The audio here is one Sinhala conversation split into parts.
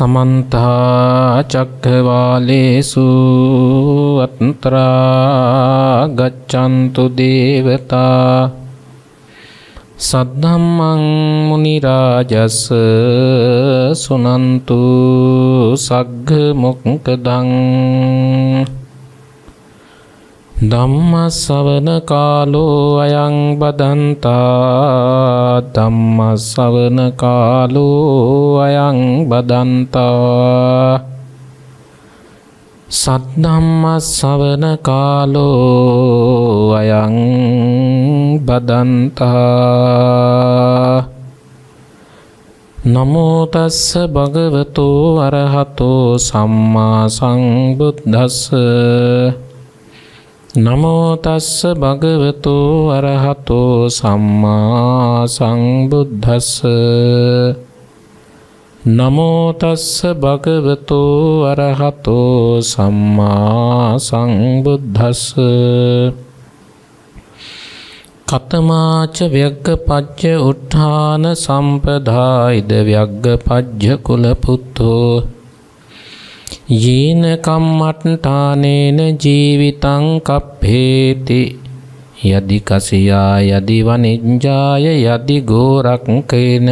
සමන්තා චක්කවාලේසු අත්තරා ගච්ඡන්තු දේවතා සද්ධම්මං මුනි රාජස් සුනන්තු සග්ග මොක්කදං ධම්මස්සවන කාලෝ අයං බදන්තා ධම්මස්සවන කාලෝ අයං බදන්තා සද්ධම්මස්සවන කාලෝ අයං බදන්තා නමෝතස්ස භගවතෝ අරහතෝ සම්මා සංබුද්ධස්ස නමෝතස්ස භගවතු අරහතෝ සම්මා සංබුද්ධස්ස නමෝතස්ස භගවතු අරහතෝ සම්මා සංබුද්ධස්ස කතමාච ව්‍යග්ගපච්ච උත්ථාන සම්පදායිද ව්‍යග්ගපච්ච කුලපුත්තෝ යීනකම්මට්ටානේන ජීවිතං කප්පේති යදි කසියා යදි වනිජ්ජාය යදි ගෝරක්කේන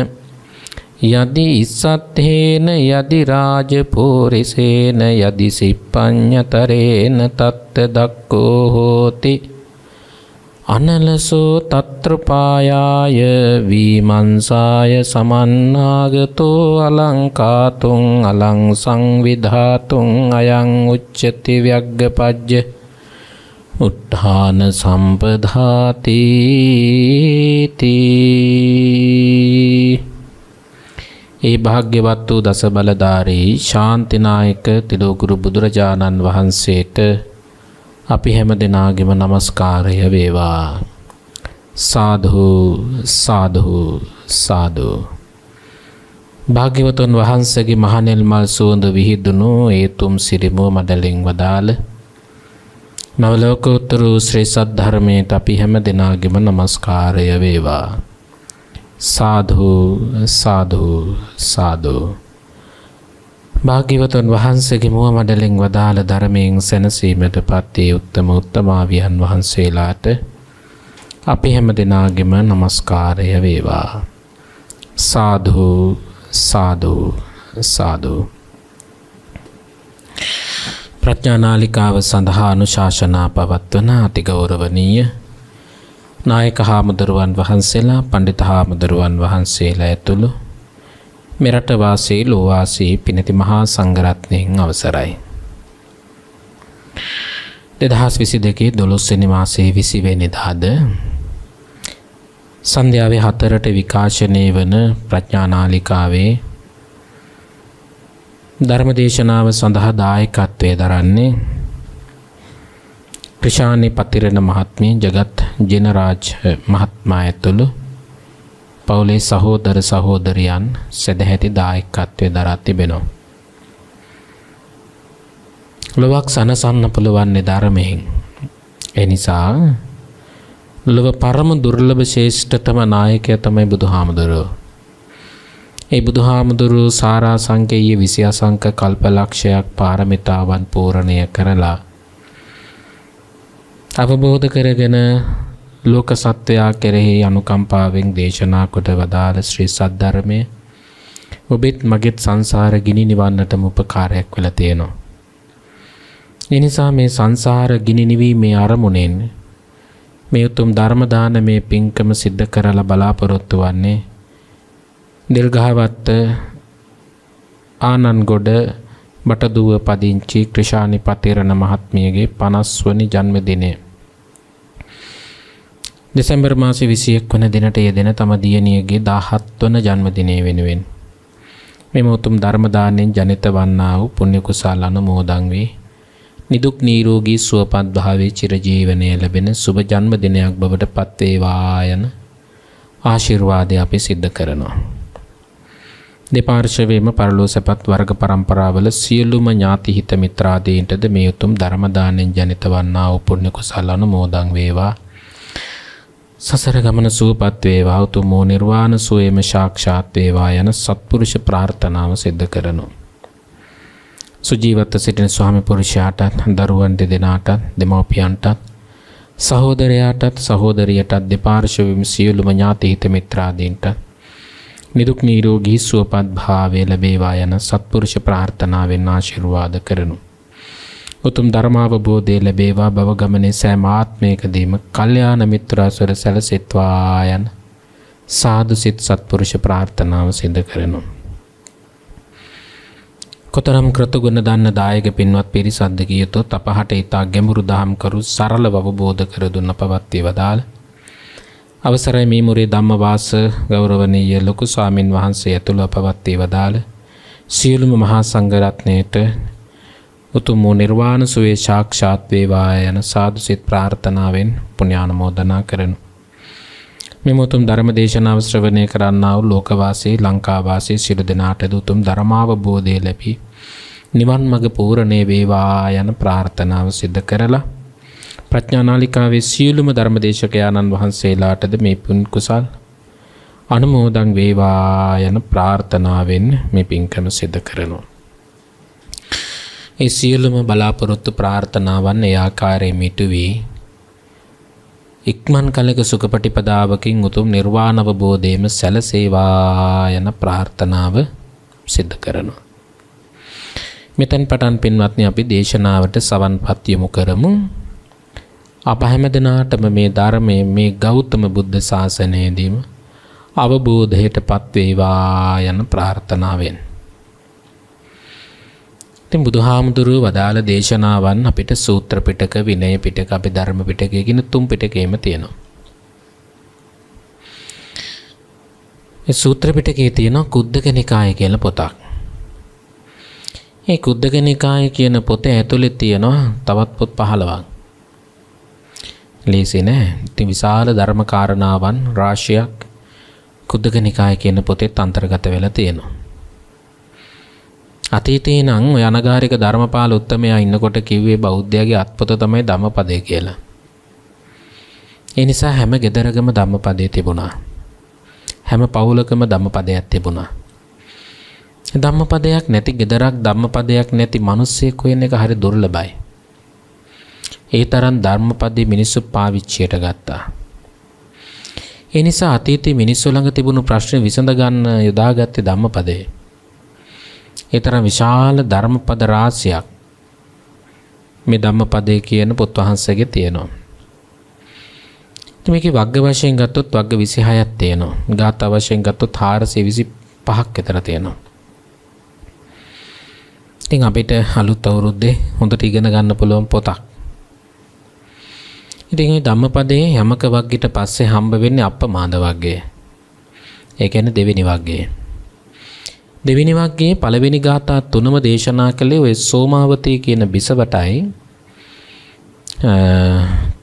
යදි ඉස්සත්හේන යදි රාජපූරිසේන යදි සිප්පඤ්ඤතරේන තත්ත දක්කෝ හෝති අනලසෝ තත්‍රපායාය වීමන්සාය සමන්නාගතෝ අලංකාතුන් අලං සංවිධාතුන් අයං උච්චති ව්‍යග්ග පජ්ජ උට්ඨාන සම්පධාතීති ඒ භාග්‍යවත් වූ දස බලධාරී ශාන්තිනායක තිලෝගුරු බුදුරජාණන් වහන්සේට අපි හැම දෙනාගෙම নমස්කාරය වේවා සාදු සාදු සාදු භාග්‍යවතුන් වහන්සේගේ මහණෙල් මල් සුවඳ විහිදුණු ඒතුම් සිරිමෝ මඩලෙන් වදාළ නවලෝකෝත්තර ශ්‍රී සද්ධර්මයට අපි හැම දෙනාගෙම নমස්කාරය වේවා සාදු සාදු සාදු භාග්‍යවතුන් වහන්සේගේ මුව මඩලින් වදාළ ධර්මයෙන් සැනසීමට පත්තේ උත්තම උත්තමාවියන් වහන්සේලාට අපි හැම දෙනාගෙම নমස්කාරය වේවා සාදු සාදු සාදු ප්‍රඥානාලිකාව සඳහා අනුශාසනා පවත්වන අතිගෞරවනීය නායක හාමුදුරුවන් වහන්සේලා පඬිත හාමුදුරුවන් වහන්සේලා ඇතුළු මෙරට වාසී ලෝවාසී පිනති මහා සංඝරත්නයෙන් අවසරයි. දෙදහස් විසි දෙකේ දොළොස්වනි මාසේ විසිවෙනිදාද සන්ධ්‍යාවේ හතරට විකාශනය වන ප්‍රඥානාලිකාවේ ධර්මදේශනාව සඳහා දායකත්වය දරන්නේ ක්‍රිෂාණය පතිරණ මහත්මී ජගත් ජනරාජ් මහත්මා ඇතුළු පවුලේ සහෝදර සහෝදරියන් සැදැහැති දායකත්වයේ දරා තිබෙනවා. ලොවක් සනසන්න පුළුවන්නේ ධර්මයෙන්. එනිසා ලොව පරම දුර්ලභ ශේෂ්ඨතම නායකය තමයි බුදුහාමුදුරුවෝ. ඒ බුදුහාමුදුරුවෝ සාරා සංකේයේ විසි අසංක කල්පලක්ෂයක් පාරමිතාවන් පූරණය කරලා අවබෝධ කරගෙන ලෝක සත්වයා කෙරෙහි අනුකම්පාවෙන් දේශනා කොට වදාළ ශ්‍රී සද්ධර්මය ඔබෙත් මගෙත් සංසාර ගිනි නිවන්නටම උපකාරයක් වෙලා තියෙනවා. එනිසා මේ සංසාර ගිනි නිවීමේ අරමුණෙන් මේ උතුම් ධර්ම දානමේ පින්කම සිද්ධ කරලා බලාපොරොත්තු වන්නේ දෙල්ගහවත්ත ආනන්ගොඩ බටදුව පදිංචි ක්‍රිෂානි පතිරණ මහත්මියගේ 50 වනි ජන්මදිනයේ දෙසැම්බර් මාසි විසියෙක් වන දෙනට යෙදෙන තම දියණියගේ දාහත්වන ජන්මදිනය වෙනුවෙන්. මෙම උතුම් ධර්මදානෙන් ජනිත වන්නා වූ පුුණ්්‍යකුසාල් අනුමෝදං වේ නිදුක් නීරෝගී සුවපත් භාවේ චිරජීවනය ලැබෙන සුභ ජන්මදිනයක් බවට පත්වේවායන ආශිර්වාදය අපි සිද්ධ කරනවා. දෙපාර්ශවේම පරලෝ සැපත් වර්ග පරම්පරාවල සියල්ලුම ඥාතිහිත මිත්‍රාදීන්ටද මේ උතුම් ධර්මදානෙන් ජනිත වන්නා උපුුණ්්‍යකුසල් අනුමෝදං වේවා සසර ගමන සුවපත් වේවා උතුම් වූ නිර්වාණ සුවයම සාක්ෂාත් වේවා යන සත්පුරුෂ ප්‍රාර්ථනාව සිද්ධ කරනු. සුජීවත්ව සිටින ස්වාමි පුරුෂයාටත් දරුවන් දෙදෙනාටත් දෙමව්පියන්ටත් සහෝදරයාටත් සහෝදරියටත් දෙපාර්ශවයම සියලුම ඥාති හිත මිත්‍රාදීන්ට නිදුක් නිරෝගී සුවපත් භාවය ලැබේවා යන සත්පුරුෂ ප්‍රාර්ථනාවෙන් ආශිර්වාද කරනු. උතුම් ධර්මාවබෝධය ලැබේවා භව ගමනේ සෑම ආත්මයකදීම කල්යාණ මිත්‍රාසුර සැලසෙත්වා යන සාදු සිත් සත්පුරුෂ ප්‍රාර්ථනාව සිදු කරනවා. කොතරම් කෘතගුණ දන්න දායක පින්වත් පිරිසද්ද කියතොත් අපහට ඊතා ගැඹුරු දහම් කරු සරලව අවබෝධ කර දුන්න පවත්වී වදාළ අවසරයි මේ මුරේ ධම්මවාස ගෞරවනීය ලොකු ස්වාමින් වහන්සේ ඇතුළු අපවත්වී වදාළ සියලුම මහා සංඝරත්නයට උතුම් වූ නිර්වාණ සුවේ සාක්ෂාත් වේවා යන සාදු සිත ප්‍රාර්ථනාවෙන් පුණ්‍යානුමෝදනා කරනු. මෙම උතුම් ධර්ම දේශනාව ශ්‍රවණය කරන්නා වූ ලෝකවාසී ලංකාවාසී සියලු දෙනාටද උතුම් ධර්මාවබෝධය ලැබී නිවන් මඟ පූර්ණේ වේවා යන ප්‍රාර්ථනාව සිදු කරලා ප්‍රඥානාලිකාවේ සියලුම ධර්මදේශකයාණන් වහන්සේලාටද මේ පුන් කුසල් අනුමෝදන් වේවා යන ප්‍රාර්ථනාවෙන් මේ පින්කම සිදු කරනවා. ඒ සියලුම බලාපොරොත්තු ප්‍රාර්ථනාවන් ඒ ආකාරයෙන් මිටුවී ඉක්මන් කලක සුඛපටිපදාවකින් උතුම් නිර්වාණ අවබෝධයේම සැලසේවා යන ප්‍රාර්ථනාව සිද්ධ කරනවා. මෙතෙන් පටන් පින්වත්නි අපි දේශනාවට සවන්පත් යොමු කරමු. අප හැම දිනාටම මේ ධර්මයේ මේ ගෞතම බුද්ධ ශාසනයේදීම අවබෝධයට පත් වේවා යන ප්‍රාර්ථනාවෙන් ඉතින් බුදුහාමුදුරුව වදාළ දේශනාවන් අපිට සූත්‍ර පිටක විනය පිටක අපේ ධර්ම පිටකය කියන තුන් පිටකේම තියෙනවා. ඒ සූත්‍ර පිටකේ තියෙනවා කුද්දක නිකාය කියලා පොතක්. මේ කුද්දක නිකාය කියන පොතේ ඇතුලේ තියෙනවා තවත් පොත් 15ක්. ලේසි නෑ. ඉතින් විශාල ධර්ම කාරණාවන් රාශියක් කුද්දක නිකාය කියන පොතේ අන්තර්ගත වෙලා තියෙනවා. අතීතේ නම් යනගාරික ධර්මපාල උත්තමයා ඉන්නකොට කිව්වේ බෞද්ධයාගේ අත්පොත තමයි ධම්මපදය කියලා. ඒ නිසා හැම ගෙදරකම ධම්මපදය තිබුණා. හැම පවුලකම ධම්මපදයක් තිබුණා. ධම්මපදයක් නැති ගෙදරක් ධම්මපදයක් නැති මිනිස්සෙක් හොයන එක හරි දුර්ලභයි. ඒ තරම් ධර්මපදේ මිනිස්සු පාවිච්චියට ගත්තා. ඒ නිසා අතීතයේ මිනිස්සු ළඟ තිබුණු ප්‍රශ්න විසඳ ගන්න යොදාගත්තේ ධම්මපදේ. ඒතර විශාල ධර්මපද රාශියක් මේ ධම්මපදේ කියන පොත් වහන්සේගේ තියෙනවා. ඉතින් මේකේ වග්ග වශයෙන් ගත්තොත් වග්ග 26ක් තියෙනවා. ධාත වශයෙන් ගත්තොත් 425ක් විතර තියෙනවා. ඉතින් අපිට අලුත් අවුරුද්දේ හොඳට ඉගෙන ගන්න පුළුවන් පොතක්. ඉතින් මේ ධම්මපදයේ යමක වග්ගයට පස්සේ හම්බ වෙන්නේ අප්පමාද වග්ගය. ඒ කියන්නේ දෙවෙනි වග්ගය. දෙවෙනි වග්ගයේ පළවෙනි ගාථා තුනම දේශනා කළේ ඔය සෝමාවතී කියන බිසවටයි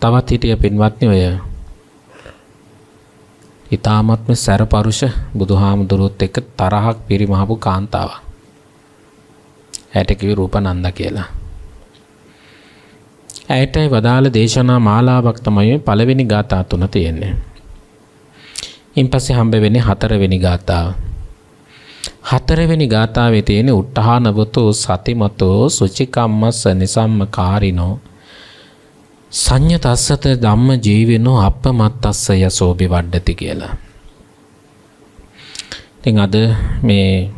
තවත් හිටිය පින්වත්නි ඔය ඊ타මත්ම සැරපරුෂ බුදුහාමුදුරුවොත් එක්ක තරහක් පිරිමහපු කාන්තාවක්. ඇයට කිවි රූපනන්ද කියලා. ඇයට වදාළ දේශනා මාලාවක් තමයි පළවෙනි ගාථා තුන තියෙන්නේ. ඉන් පස්සේ හම්බ වෙන්නේ හතරවෙනි ගාථාව. හතරවෙනි ගාථාවේ තියෙන උට්ටහානවතෝ සතිමතෝ සුචිකම්මස්ස නිසම්මකාරිනෝ සං්‍යත අස්සත ධම්ම ජීවෙනෝ අපමත් අස්ස යසෝබි වඩ්ඩති කියලා. ඉතින් අද මේ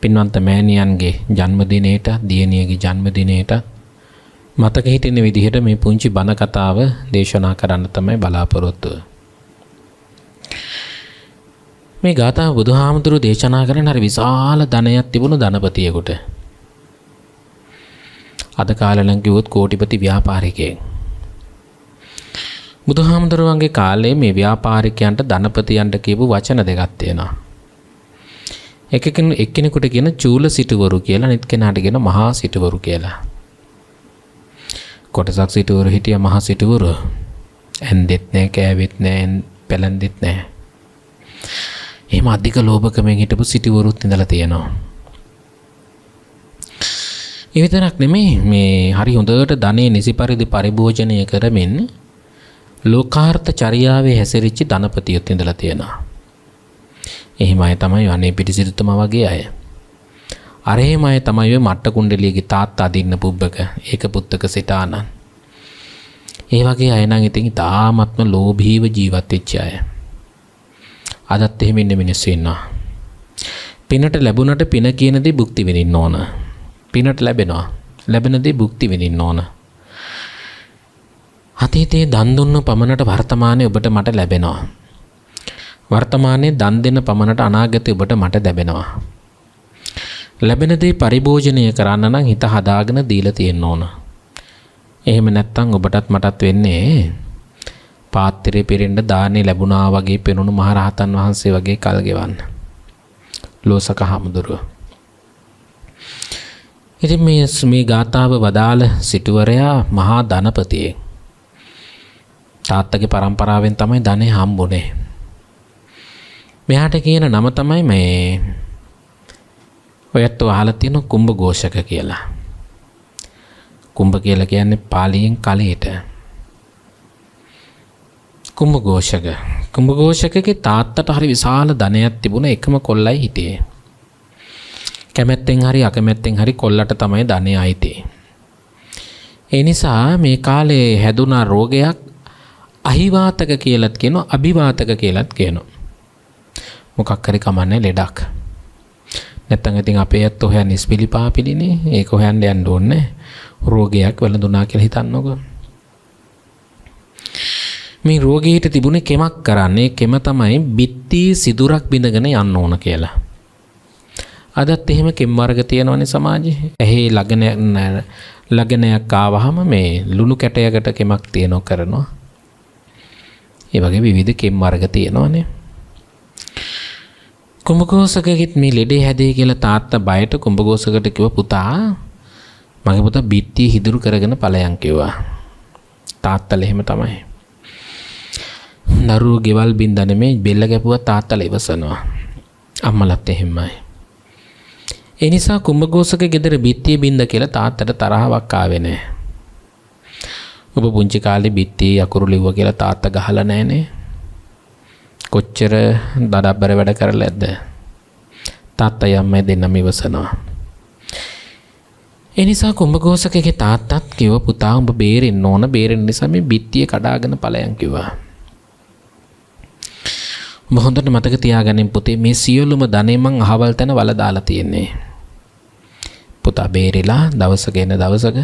පින්වන්ත මෑණියන්ගේ ජන්මදිනයට දියණියගේ ජන්මදිනයට මතක හිටින විදිහට මේ පුංචි බණ කතාව දේශනා කරන්න තමයි බලාපොරොත්තු වෙන්නේ. මේ ගාථාව බුදුහාමුදුරු දේශනා කරන හරි විශාල ධනයක් තිබුණු ධනපතියෙකුට. අද කාලෙනම් කිව්වොත් කෝටිපති ව්‍යාපාරිකයෙක්. බුදුහාමුදුරුවන්ගේ කාලේ මේ ව්‍යාපාරිකයන්ට ධනපතියන්ට කියපු වචන දෙකක් තියෙනවා. එකකින් එක්කෙනෙකුට කියන චූල සිටුවරු කියලා අනිත් කෙනාට කියන මහා සිටුවරු කියලා. කොටසක් සිටුවරු හිටිය මහා සිටුවරු ඇන්දෙත් නැහැ කෑවෙත් නැහැ පැලන්දෙත් නැහැ. එහෙම අධික ලෝභකමෙන් හිටපු සිටිවරුත් ඉඳලා තියෙනවා. ඒ විතරක් නෙමෙයි මේ හරි හොඳට ධනෙ නිසි පරිදි පරිභෝජනය කරමින් ලෝකාර්ථ චර්යාවේ හැසිරිච්ච ධනපතියොත් ඉඳලා තියෙනවා. එහෙම අය තමයි අනේ පිටිසිටුතම වගේ අය. අර එහෙම අය තමයි ඔය මට්ට කුණ්ඩලියගේ තාත්තා දින්න පුබ්බක ඒක පුත්තක සිතානන්. ඒ වගේ අය නම් ඉතින් තාමත්ම ලෝභීව ජීවත් වෙච්ච අය. අදත් එහෙම ඉන්න මිනිස්සු ඉන්නවා. පිනට ලැබුණට පින කියන දේ භුක්ති විඳින්න ඕන. පිනට ලැබෙනවා. ලැබෙන දේ භුක්ති විඳින්න ඕන. අතීතයේ දන් දුන්න පමණට වර්තමානයේ ඔබට මට ලැබෙනවා. වර්තමානයේ දන් දෙන පමණට අනාගතය ඔබට මට ලැබෙනවා. ලැබෙන දේ පරිභෝජනය කරන්න නම් හිත හදාගෙන දීලා තියෙන්න ඕන. එහෙම නැත්නම් ඔබටත් මටත් වෙන්නේ පාත්‍රය පිරෙන්ඩ දානය ලැබුණා වගේ පෙනුණු මහරහතන් වහන්සේ වගේ කල් ගෙවන්න. ලෝසක හමුදුරුව. ඉති මේ මේ ගාථාව වදාළ සිටුවරයා මහා ධනපතියේ. තාත්තගේ පරම්පරාවෙන් තමයි ධනය හම්බුනේ. මෙහාට කියන නම තමයි මේ ඔයත් අහලා තියෙන කුම්භ ഘോഷක කියලා. කුම්භ කියලා කියන්නේ පාලියෙන් කලයට. කුඹඝෝෂක. කුඹඝෝෂකගේ තාත්තට හරි විශාල ධනයක් තිබුණ එකම කොල්ලයි හිටියේ. කැමැත්තෙන් හරි අකමැත්තෙන් හරි කොල්ලට තමයි ධනය අයිති. ඒ නිසා මේ කාලේ හැදුනා රෝගයක් අහිවාතක කියලත් කියනවා අභිවාතක කියලත් කියනවා. මොකක් හරි කමන්නේ ලෙඩක්. නැත්තම් ඉතින් අපේ ඇත්ත හොයන්නේ ස්පිලිපාපිලිනේ. ඒක හොයන්න යන්න ඕනේ. රෝගයක් වළඳුනා කියලා හිතන්නකෝ. මේ රෝගීට තිබුණේ කෙමක් කරන්නේ කෙම තමයි බිත්ති සිදුරක් බිඳගෙන යන්න ඕන කියලා. අදත් එහෙම කෙම් වර්ග තියෙනවනේ සමාජයේ. ඇහි ලගන ලගනයක් ආවහම මේ ලුණු කැටයකට කෙමක් තියනෝ කරනවා. ඒ වගේ විවිධ කෙම් වර්ග තියෙනවනේ. කුඹගෝසකගෙත් මේ ලෙඩේ හැදේ කියලා තාත්තා බයට කුඹගෝසකට කිව්ව පුතා මගේ පුතා බිත්තිය හිදුරු කරගෙන ඵලයන් කිව්වා. තාත්තලා එහෙම තමයි. නරුව ගෙවල් බින්දන මේ බෙල්ල ගැපුව තාත්තල ඉවසනවා. අම්මලත් එහෙමයි. එනිසා කුම්ඹගෝසක ගෙදර බිත්තිය බින්ද කියලා තාත්තට තරහාවක් ආවේ නෑ. ඔබ පුංචි කාලේ බිත්තිය අකුරු ලිව්ව කියලා තාත්තා ගහලා නෑනේ. කොච්චර දඩබ්බර වැඩ කරලා ඇද්ද? තාත්තා යම්මයි දෙන්නම ඉවසනවා. ඒ නිසා කුඹගෝසකගේ තාත්තත් කිව්ව පුතා උඹ බේරෙන්න ඕන බේරෙන්න නිසා මේ බිත්තිය කඩාගෙන ඵලයන් කිව්වා. ඔබ හොඳට මතක තියාගන්න පුතේ මේ සියලුම ධනෙ මං අහවල් තැන වල දාලා තියෙන්නේ. පුතා බේරිලා දවසක එන දවසක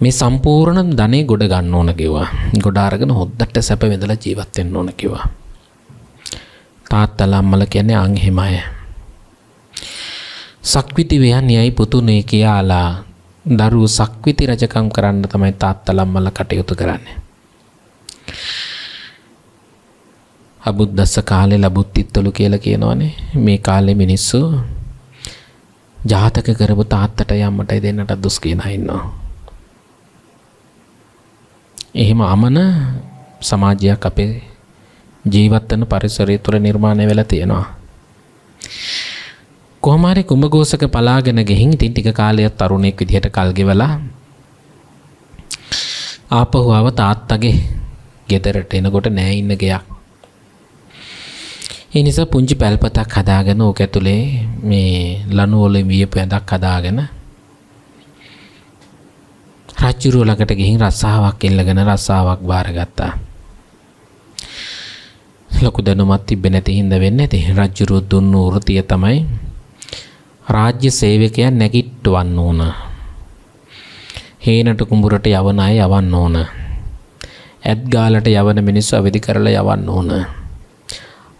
මේ සම්පූර්ණ ධනෙ ගොඩ ගන්න ඕන කිව්වා. ගොඩ අරගෙන හොද්දට සැප විඳලා ජීවත් වෙන්න ඕන කිව්වා. තාත්තලා අම්මලා කියන්නේ අන් එහෙම අය. සක්විති වේයන්යයි පුතුනේ කියලා දරුවෝ සක්විති රජකම් කරන්න තමයි තාත්තලා අම්මලා කටයුතු කරන්නේ. අබුද්දස්ස කාලේ ලබුත්තිත්තලු කියලා කියනවනේ මේ කාලේ මිනිස්සු ජාතක කරපු තාත්තට යම්මටයි දෙන්නට දුස් කියන ඉන්නවා. එහෙම අමන සමාජයක් අපේ ජීවත් වෙන පරිසරය තුළ නිර්මාණය වෙලා තියෙනවා. කොහොම හරි කුඹගෝසක පලාගෙන ගෙහින් ඉතින් ටික කාලයක් තරුණෙක් විදිහට කල් ගෙවලා ආපහු ආව තාත්තගේ ගෙදරට එනකොට නෑ ඉන්න ගයක් ඒ නිසා පුංචි පැල්පතක් හදාගෙන ඕක ඇතුලේ මේ ලනු වල වියපු ඇඳක් හදාගෙන රජුරුව ළඟට ගිහින් රස්සාවක් ඉල්ලගෙන රස්සාවක් බාරගත්තා. ලොකු දැනුමක් තිබෙන්නේ නැති හින්දා වෙන්නේ නැති රජුරුව දුන්නු වෘතිය තමයි රාජ්‍ය සේවකයන් නැගිට්ටවන්න ඕන. හේනට කුඹුරට යවන අය යවන්න ඕන. ඇත් ගාලට යවන මිනිස්සු අවදි කරලා යවන්න ඕන.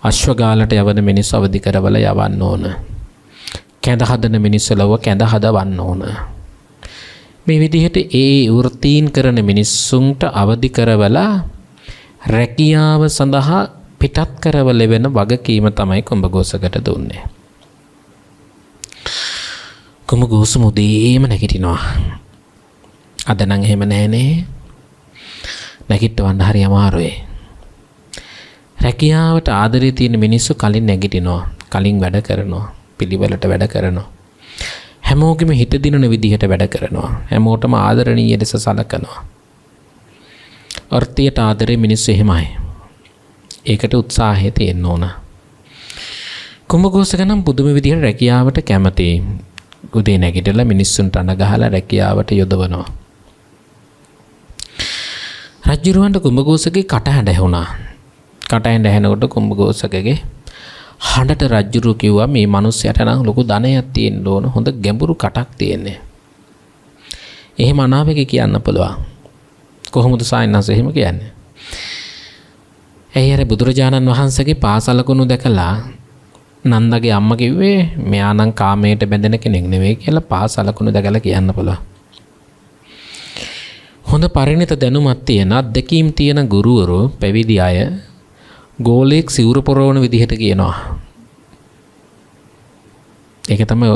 අශ්වගාලට යවන මිනිස් අවදි කරවල යවන්න ඕන. කැඳ හදන මිනිස්සලොව කැඳ හදවන්න ඕන. මේ විදිහට ඒ වෘතීන් කරන මිනිස්සුන්ට අවදි කරවලා රැකියාව සඳහා පිටත් කරවල වෙන වගකීම තමයි කුඹගෝසකට දුන්නේ. කුඹගෝස මුදේම නැගිටිනවා. අද නම් එහෙම නැහනේ. නැගිටවන්න හරි අමාරුයි. රැකියාවට ආදරේ තියෙන මිනිස්සු කලින් නැගිටිනවා. කලින් වැඩ කරනවා. පිළිවෙලට වැඩ කරනවා. හැමෝගෙම හිත දිනන විදිහට වැඩ කරනවා. හැමෝටම ආදරණීය ලෙස සලකනවා. අර්ථයට ආදරේ මිනිස්සු එහෙමයි. ඒකට උත්සාහය තියෙන්න ඕන. කුඹගෝසක නම් පුදුම විදිහට රැකියාවට කැමතියි. උදේ නැගිටලා මිනිස්සුන්ට අණ ගහලා රැකියාවට යොදවනවා. රජුරවන්ට කුඹගෝසගේ කට හැඩ ඇහුණා. කටහෙන් ඇහෙනකොට කුම්භඝෝසකගේ හඬට රජුරු කිව්වා මේ මිනිස්යාට නම් ලොකු ධනයක් තියෙන්න ඕන හොඳ ගැඹුරු කටක් තියෙන්නේ. එහෙම අනාවක කියන්න පුළුවන්. කොහොමද සායනස එහෙම කියන්නේ? ඇයි අර බුදුරජාණන් වහන්සේගේ පාසලකුණු දැකලා නන්දගේ අම්ම කිව්වේ මෙයා නම් කාමයට බැඳෙන කෙනෙක් නෙවෙයි කියලා පාසලකුණු දැකලා කියන්න පුළුවන්. හොඳ පරිණිත දැනුමක් තියෙන අත්දැකීම් තියෙන ගුරුවරු පැවිදි අය ගෝලයෙක් සිවුර පොරවන විදිහට කියනවා. ඒක තමයි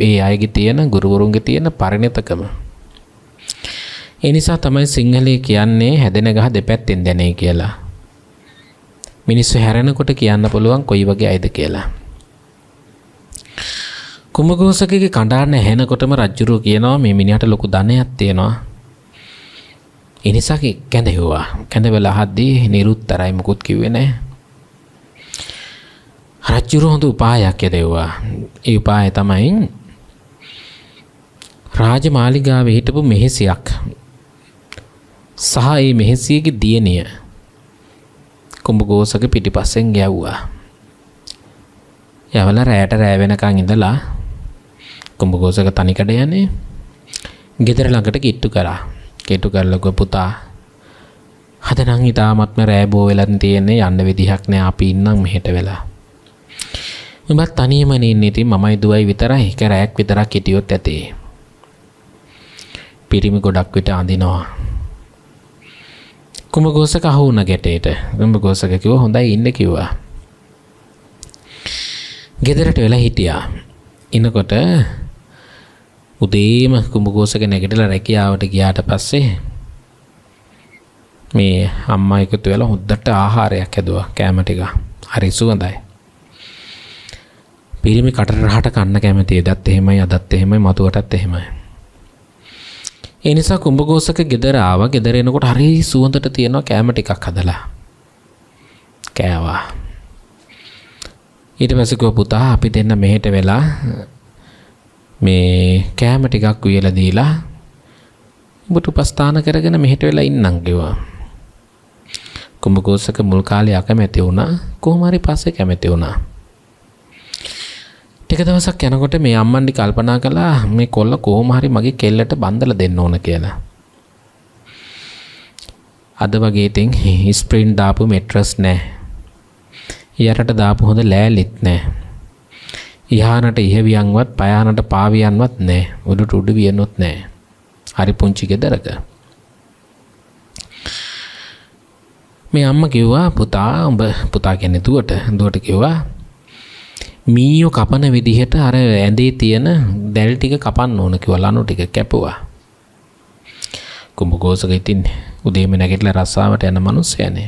ඒ අයගේ තියෙන ගුරුවරුන්ගේ තියෙන පරිණතකම. ඒ නිසා තමයි සිංහලයේ කියන්නේ හැදෙන ගහ දෙපැත්තෙන් දැනේ කියලා. මිනිස්සු හැරෙනකොට කියන්න පුළුවන් කොයි වගේ අයද කියලා. කුමගෝසකගේ කණ්ඩායම ඇහෙනකොටම රජුරෝ කියනවා මේ මිනිහට ලොකු ධනයක් තියෙනවා. එනිසා කැඳෙව්වා කැඳවලා හද්දී නිරුත්තරයි මුකුත් කිව්වේ නැහැ රජුරු හොඳ උපායක් යදෙව්වා ඒ උපාය තමයි රාජමාලිගාවේ හිටපු මෙහෙසියක් සහ ඒ මෙහෙසියගේ දියණිය කුඹගෝසක පිටිපස්සෙන් ගැව්වා. යවලා රැයට රැ වෙනකන් ඉඳලා කුඹගෝසක තනිකඩ යන්නේ ගෙදර ළඟට කිට්ටු කරා. කෙටු කරලක පුතා හදනං ඉතාමත්ම රෑබෝ වෙලන් තියෙන්නේ යන්න විදිහක් නෑ අපි ඉන්නම් මෙහෙට වෙලා උඹත් තනියමනින් ඉති මමයි දුවයි විතරයි එක රෑක් විතරක් හිටියොත් ඇතේ පිරිමි ගොඩක් විට අඳිනවා කුම ගෝසක අහුුණ ගැටේට උඹ ගෝසක කිව හොඳයි ඉන්න කිව්වා ගෙදරට වෙලා හිටියා ඉනකොට උදේම කුඹගෝසක නැගිටලා රැකියාවට ගියාට පස්සේ මේ අම්මා එකතු වෙලා හොද්දට ආහාරයක් ඇදුවා කෑම ටික. හරි සුවඳයි. පිරිමි කට රහට කන්න කැමති. එදත් එහෙමයි අදත් එහෙමයි මතුවටත් එහෙමයි. ඒ නිසා කුඹගෝසක ගෙදර ආවා. ගෙදර එනකොට හරි සුවඳට තියෙනවා කෑම ටිකක් හදලා. කෑවා. ඊට පස්සේ පුතා අපි දෙන්න මෙහෙට වෙලා මේ කෑම ටිකක් උයලා දීලා උඹට උපස්ථාන කරගෙන මෙහෙට වෙලා ඉන්නම් කිව්වා. කුඹගෝසක මුල් කාලේ අකමැති වුණා. කොහොම හරි පස්සේ කැමැති වුණා. ටික දවසක් යනකොට මේ අම්මන්ඩි කල්පනා කළා මේ කොල්ල කොහොම හරි මගේ කෙල්ලට බන්දලා දෙන්න ඕන කියලා. අද වගේ තින් ස්ප්‍රින්ට් දාපු මෙට්‍රස් නැහැ. යටට දාපු හොඳ ලෑලිත් නැහැ. ඉහානට ඉහවියන්වත් පයානට පාවියන්වත් නෑ උඩට උඩ වියනොත් නෑ හරි පුංචි ගෙදරක මේ අම්ම කිව්වා පුතා උඹ පුතා කියන්නේ දුවට දුවට කිව්වා මීයෝ කපන විදිහට අර ඇඳේ තියෙන දැල් ටික කපන්න ඕන කිව්වා ලනු ටික කැපුවා කුඹගෝසක ඉතින් උදේම නැගිටලා රස්සාවට යන මිනිස්සයනේ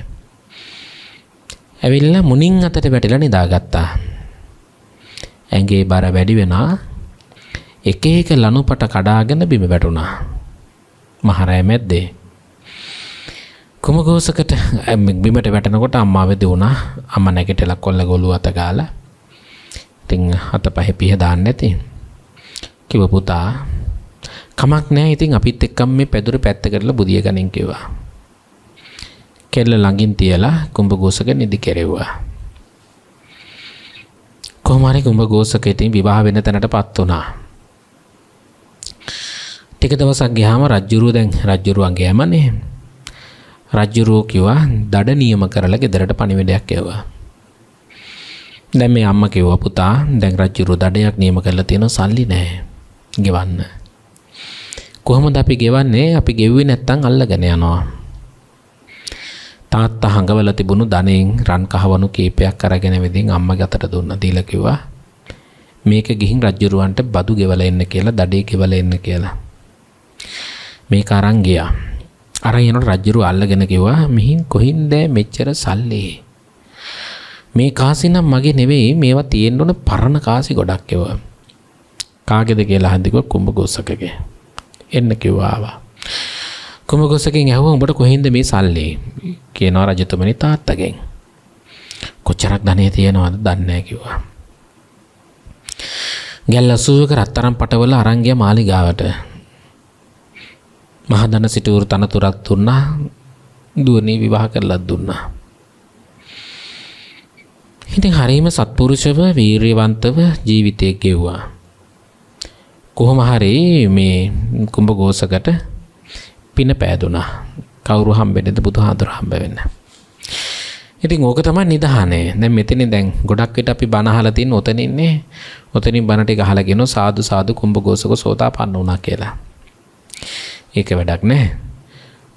ඇවිල්ලා මුණින් අතට වැටිලා නිදාගත්තා ඇඟේ බර වැඩි වෙනා එක එක ලනුපට කඩාගෙන බිම වැටුණා. මහරෑ මැද්දේ. කුමගෝසකට බිමට වැටෙනකොට අම්මා වෙද වුණා. අම්මා නැගිටලා කොල්ල ගොළු අත ගාලා. ඉතින් අතපහේ පිහ දාන්න නැති. කිව්ව පුතා කමක් නෑ ඉතින් අපිත් එක්කම මේ පැදුර පැත්තකටලා බුදිය ගනින් කිව්වා. කෙල්ල ළඟින් තියලා කුඹගෝසක නිදි කෙරෙව්වා. කොහමරි උඹ ගෝසකෙතින් විවාහ වෙන තැනට පත් වුණා. ටික දවසක් ගියාම රජ්ජුරුව දැන් රජ්ජුරුවන්ගේ යමනේ. රජ්ජුරුව කිව්වා දඩ නියම කරලා ගෙදරට පණිවිඩයක් එවුවා. දැන් මේ අම්ම කිව්වා පුතා දැන් රජ්ජුරුව දඩයක් නියම කරලා තියෙනවා සල්ලි නැහැ. ගෙවන්න. කොහොමද අපි ගෙවන්නේ? අපි ගෙව්වේ නැත්තම් අල්ලගෙන යනවා. තාත්තා හඟවල තිබුණු ධනෙන් රන් කහවණු කීපයක් අරගෙන වෙදින් අම්මගේ අතට දුන්න දීලා කිව්වා මේක ගිහින් රජුරවන්ට බදු ගෙවලා එන්න කියලා දඩේ ගෙවලා එන්න කියලා මේක අරන් ගියා අරන් යනකොට රජුරු අල්ලගෙන කිව්වා මිහින් කොහින්ද මෙච්චර සල්ලි මේ කාසි නම් මගේ නෙවෙයි මේවා තියෙන්න ඕන පරණ කාසි ගොඩක් ඒවා කාගේද කියලා හන්දිකෝ කුඹගොස්සකගේ එන්න කිව්වා ආවා කුඹගොස්සකෙන් ඇහුවා උඹට කොහින්ද මේ සල්ලි කියනවා රජතුමනි තාත්තගෙන්. කොච්චරක් ධනෙ තියෙනවද දන්නේ කිව්වා. ගැල් 80ක රත්තරන් පටවල අරන් ගියා මාලිගාවට. මහදන සිටුවරු තනතුරක් දුන්නා. දුවනේ විවාහ කරලා දුන්නා. ඉතින් හරීම සත්පුරුෂව වීර්යවන්තව ජීවිතය ගෙව්වා. කොහොම හරි මේ කුඹ ගෝසකට පින පෑදුනා. කවුරු හම්බෙන්නද බුදුහාඳුර හම්බ වෙන්න. ඉතින් ඕක තමයි නිධානය. දැන් මෙතන දැන් ගොඩක් විට අපි බණ අහලා තින්න ඔතන ඉන්නේ ඔතනින් බණ ටික අහලා ගෙන සාදු සාදු කුඹගෝසක සෝතාපන්න වුණා කියලා. ඒක වැඩක් නැහැ.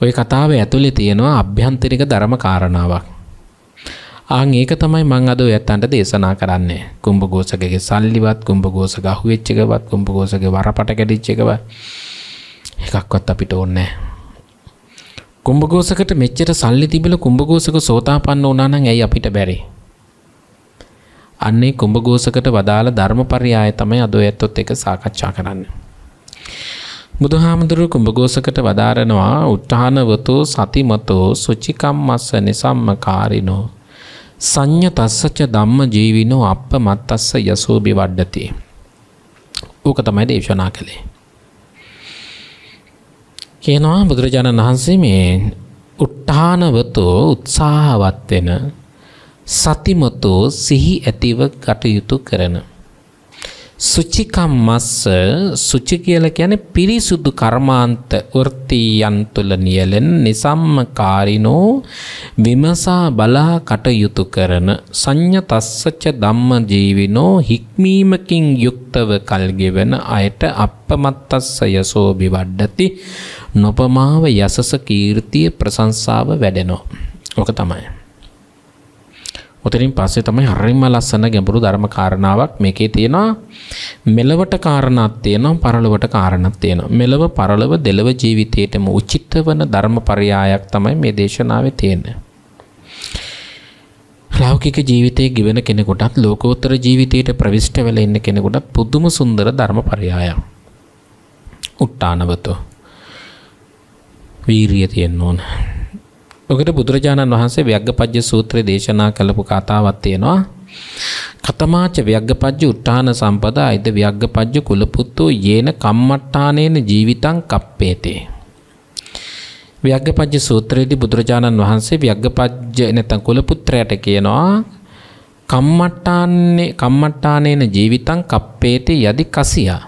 ওই කතාවේ ඇතුලේ තියෙනවා අභ්‍යන්තරික ධර්ම කාරණාවක්. ආන් ඒක තමයි මං අද ඔයත්තන්ට දේශනා කරන්නේ. කුඹගෝසකගේ සල්ලිවත් කුඹගෝසක අහුවෙච්ච එකවත් කුඹගෝසකගේ වරපට කැඩිච්ච එකවත් එකක්වත් අපිට ඕනේ නැහැ. කුම්භඝෝසකට මෙච්චර සල්ලි තිබිලා කුම්භඝෝසක සෝතාපන්න වුණා නම් ඇයි අපිට බැරි? අන්නේ කුම්භඝෝසකට වදාළ ධර්මපරයය තමයි අද ඔයත්ොත් එක සාකච්ඡා කරන්නේ. බුදුහාමුදුරුව කුඹගෝසකට වදාරනවා උට්ටානවතෝ සතිමතෝ සුචිකම්මස්ස නිසම්මකාරිනෝ සං්‍යතස්සච ධම්ම ජීවිනෝ අප්ප මත්තස්ස යසෝබි වඩ්ඩති. ඕක තමයි දේශනා කළේ. කියනවා බුදුරජාණන් වහන්සේ මේ උට්ටානවතු උත්සාහවත් වෙන සතිමතෝ සිහි ඇතිව කටයුතු කරන සුචිකම්මස්ස සුචි කියල කියන පිරිසුදු කර්මාන්ත වෘත්තීයන් තුළ නියලෙන් නිසම්මකාරිනෝ විමසා බලා කටයුතු කරන සං්ඥතස්සච ධම්ම ජීවිනෝ හික්මීමකින් යුක්තව කල්ගෙවන අයට අපමත්තස්ස යසෝබි වඩ්ඩති නොපමාව යසස කීර්තිය ප්‍රසංසාව වැඩෙනෝ. ඕක තමයි. උතරින් පස්සේ තමයි හරිම ලස්සන ගැඹුරු ධර්ම කාරණාවක් මේකේ තියෙනවා මෙලවට කාරණාවක් තියෙනවා පරලොවට කාරණාවක් තියෙනවා මෙලව පරලොව දෙලව ජීවිතේටම උචිත වන ධර්මපරයායක් තමයි මේ දේශනාවේ තියෙන්නේ ලෞකික ජීවිතයේ ගෙවෙන කෙනෙකුටත් ලෝකෝත්තර ජීවිතයට ප්‍රවිෂ්ඨ වෙලා ඉන්න කෙනෙකුටත් පුදුම සුන්දර ධර්මපරයායක් උට්ටානවතෝ වීරිය තියෙන්න ඕන ඔකට බුදුරජාණන් වහන්සේ ව්‍යග්ගපජ්ජ සූත්‍රය දේශනා කළපු කතාවක් තියෙනවා. කතමාච ව්‍යග්ගපජ්ජ උට්ටාන සම්පදා අයිද ව්‍යග්ගපජ්ජ කුලපුත්තු යේන කම්මට්ටානේන ජීවිතං කප්පේතේ. ව්‍යග්ගපජ්ජ සූත්‍රයේදී බුදුරජාණන් වහන්සේ ව්‍යග්ගපජ්ජ නැත්නම් කුලපුත්‍රයාට කියනවා කම්මට්ටාන්නේ කම්මට්ටානේන ජීවිතං කප්පේතේ යදි කසියා.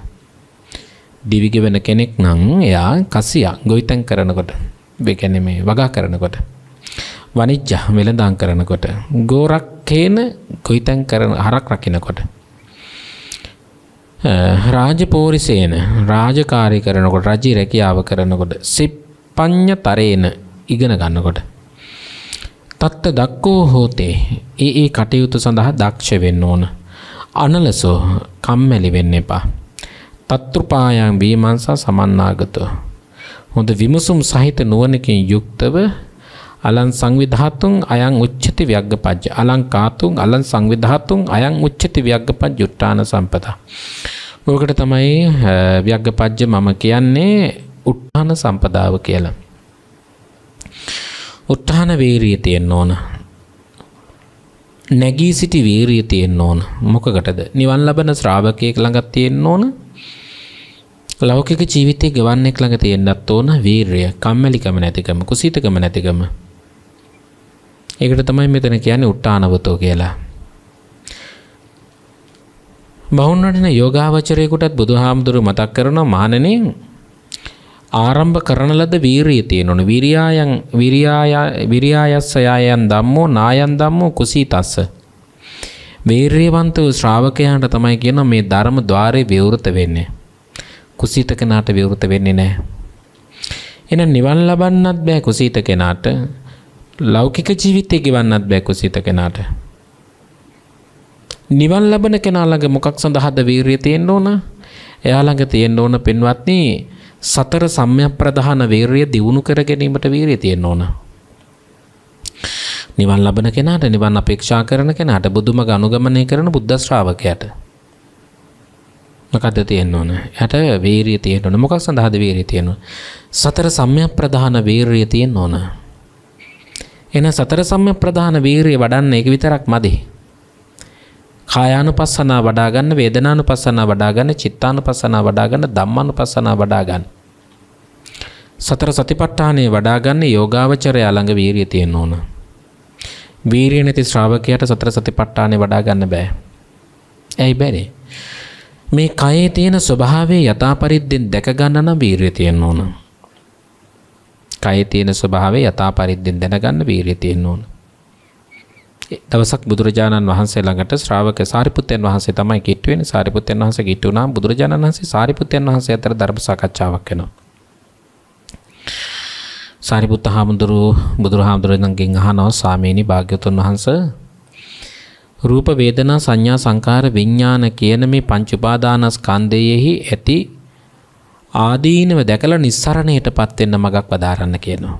දිවිගෙවන කෙනෙක් නම් එයා කසියා ගොවිතැන් කරනකොට ගැන මේ වගා කරනකොට. වනිජ්ජ වෙළඳාම් කරනකොට. ගෝරක්කේන කොයිතැන් කරන හරක් රකිනකොට. රාජපෝරිසේන රාජකාරය කරනකොට රජී රැකියාව කරනකොට සිප්පඤ්ඤ තරේන ඉගෙන ගන්නකොට. තත්ත දක්කෝ හෝතේ ඒ ඒ කටයුතු සඳහා දක්ෂ වෙන්න ඕන. අනලසෝ කම්මැලි වෙන්න එපා. තත්ෘපායන් වීමන්සා සමන්නාගතෝ හොඳ විමසුම් සහිත නුවණකින් යුක්තව අලං සංවිධාතුං අයං උච්චති ව්‍යග්ගපජ්ජ අලංකාතුං අලං සංවිධාතුං අයං උච්චති ව්‍යග්ගපජ්ජ උට්ටාන සම්පදා. ඕකට තමයි ව්‍යග්ගපජ්ජ මම කියන්නේ උට්ටාන සම්පදාව කියලා. උට්ටාන වීරිය තියෙන්න ඕන. නැගී සිටි වීරිය තියෙන්න ඕන. මොකකටද? නිවන් ලබන ශ්‍රාවකයෙක් ළඟ තියෙන්න ඕන. ලෞකික ජීවිතය ගෙවන්නෙක් ළඟ තියෙන්න්නත් ඕන වීර්ය කම්මැලිකම නැතිකම කුසිතකම නැතිකම. ඒකට තමයි මෙතන කියන්නේ උට්ටානවතෝ කියලා. බහුන්වටන යෝගාවචරයකුටත් බුදු හාමුදුරු මතක් කරන මානනේ ආරම්භ කරන ලද වීරිය තියෙනවන විරියායන් විරියායස්සයායන් දම්මෝ නායන් දම්මෝ කුසී තස්ස. වේර්යවන්ත වූ ශ්‍රාවකයන්ට තමයි කියන මේ ධර්ම ద్వාරේ විවෘත වෙන්නේ. කුසීත කෙනාට විවෘත වෙන්නේ නැහැ. එහෙනම් නිවන් ලබන්නත් බෑ කුසීත කෙනාට. ලෞකික ජීවිතය ගෙවන්නත් බෑ කුසීත කෙනාට. නිවන් ලබන කෙනා ළඟ මොකක් සඳහාද වීරිය තියෙන්න ඕන? එයා ළඟ තියෙන්න ඕන පින්වත්නි සතර සම්‍යප්ප්‍රධාන වීරිය දියුණු කර ගැනීමට වීරිය තියෙන්න ඕන. නිවන් ලබන කෙනාට නිවන් අපේක්ෂා කරන කෙනාට බුදුම ගනුගමනය කරන බුද්ධ ශ්‍රාවකයාට මොකද්ද තියෙන්න ඕන? එයාට වීරිය තියෙන්න ඕන. මොකක් සඳහාද වීරිය තියෙන්න ඕන? සතර සම්‍යක් ප්‍රධාන වීරිය තියෙන්න ඕන. එන සතර සම්‍යක් ප්‍රධාන වීරිය වඩන්න ඒක විතරක් මදි. කායානුපස්සනා වඩා ගන්න, වේදනානුපස්සනා වඩා ගන්න, චිත්තානුපස්සනා වඩා ගන්න, ධම්මානුපස්සනා වඩා ගන්න. සතර සතිපට්ඨානේ වඩා ගන්න යෝගාවචරය ළඟ වීරිය තියෙන්න ඕන. වීරිය නැති ශ්‍රාවකයාට සතර සතිපට්ඨානේ වඩා ගන්න බෑ. ඇයි බැරි? මේ කයේ තියෙන ස්වභාවය යථා පරිද්දෙන් දැක ගන්න නම් වීරිය තියෙන්න ඕන. කයේ තියෙන ස්වභාවය යථා පරිද්දෙන් දැනගන්න වීරිය තියෙන්න ඕන. දවසක් බුදුරජාණන් වහන්සේ ළඟට ශ්‍රාවක සාරිපුත්තයන් වහන්සේ තමයි කිට්ටු වෙන්නේ. සාරිපුත්තයන් වහන්සේ කිට්ටු වුණාම බුදුරජාණන් වහන්සේ සාරිපුත්තයන් වහන්සේ අතර ධර්ම සාකච්ඡාවක් වෙනවා. සාරිපුත්ත හාමුදුරුව බුදුරහාමුදුරුවන්ගෙන් අහනවා ස්වාමීනි භාග්‍යවතුන් වහන්සේ රූප වේදනා සංඥා සංකාර විඥාන කියන මේ පංච උපාදානස්කන්ධයෙහි ඇති ආදීනව දැකලා නිස්සරණයටපත් වෙන්න මගක් වදාරන්න කියනවා.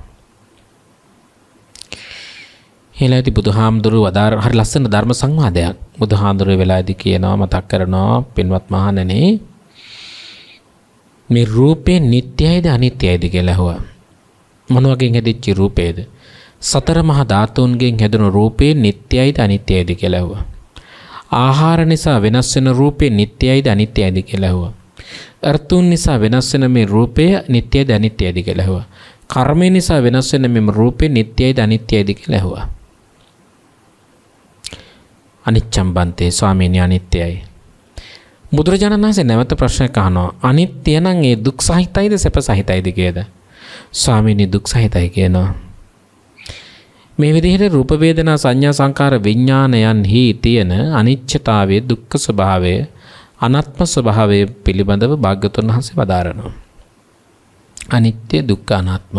හේලයිති බුදුහාමුදුරුව වදාර හරි ලස්සන ධර්ම සංවාදයක්. බුදුහාමුදුරුව වෙලාදී කියනවා මතක් කරනවා පින්වත් මහණෙනි මේ රූපේ නිට්ටයයිද අනිත්‍යයිද කියලා අහුවා. මොන වගේ හැදිච්ච රූපේද? සතර මහා ධාතුන්ගෙන් හැදුණු රූපේ නිට්ටයයිද අනිත්‍යයිද කියලා ඇහුවා. ආහාර නිසා වෙනස් වෙන රූපේ නිට්ටයයිද අනිත්‍යයිද කියලා ඇහුවා. අර්ථුන් නිසා වෙනස් වෙන මේ රූපය නිට්ටයයිද අනිත්‍යයිද කියලා ඇහුවා. කර්මය නිසා වෙනස් වෙන මේ රූපේ නිට්ටයයිද අනිත්‍යයිද කියලා ඇහුවා. අනිච්ඡම් බන්තේ ස්වාමීනි අනිත්‍යයි. බුදුරජාණන් වහන්සේ නැවත ප්‍රශ්නයක් අහනවා. අනිත්‍ය නම් ඒ දුක් සහිතයිද සැප සහිතයිද කියද? ස්වාමීනි දුක් සහිතයි කියනවා. මේ විදිහට රූප වේදනා සංඥා සංකාර විඥානයන්හි තියෙන අනිච්චතාවයේ දුක්ඛ ස්වභාවය අනාත්ම ස්වභාවය පිළිබඳව භාග්‍යතුන් වහන්සේ වදාරනවා. අනිත්‍ය දුක්ඛ අනාත්ම.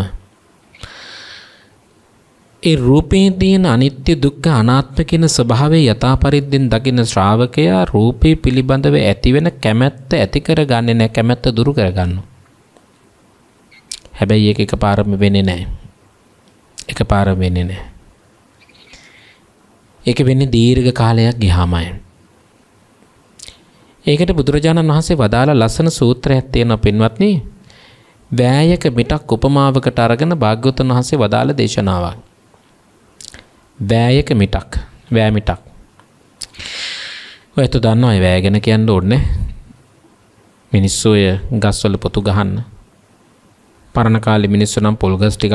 ඒ රූපේ තියෙන අනිත්‍ය දුක්ඛ අනාත්ම කියන ස්වභාවය යථා පරිද්දෙන් දකින ශ්‍රාවකයා රූපේ පිළිබඳව ඇතිවෙන කැමැත්ත ඇති කරගන්නේ නැහැ කැමැත්ත දුරු කරගන්නවා. හැබැයි ඒක එකපාරම වෙන්නේ නැහැ. එක පාර වෙන්නේ නෑ. ඒක වෙන්නේ දීර්ඝ කාලයක් ගියාමයි. ඒකට බුදුරජාණන් වහන්සේ වදාළ ලස්සන සූත්‍රයක් තියෙනවා පින්වත්නි. වෑයක මිටක් උපමාවකට අරගෙන භාග්‍යවතුන් වහන්සේ වදාළ දේශනාවක්. වෑයක මිටක්, වෑ මිටක්. ඔයතු දන්නවා ඒ වෑ ගැන කියන්න ඕනේ. මිනිස්සු ඔය ගස්වල පොතු ගහන්න. පරණ කාලේ මිනිස්සු නම් පොල් ගස් ටිකක්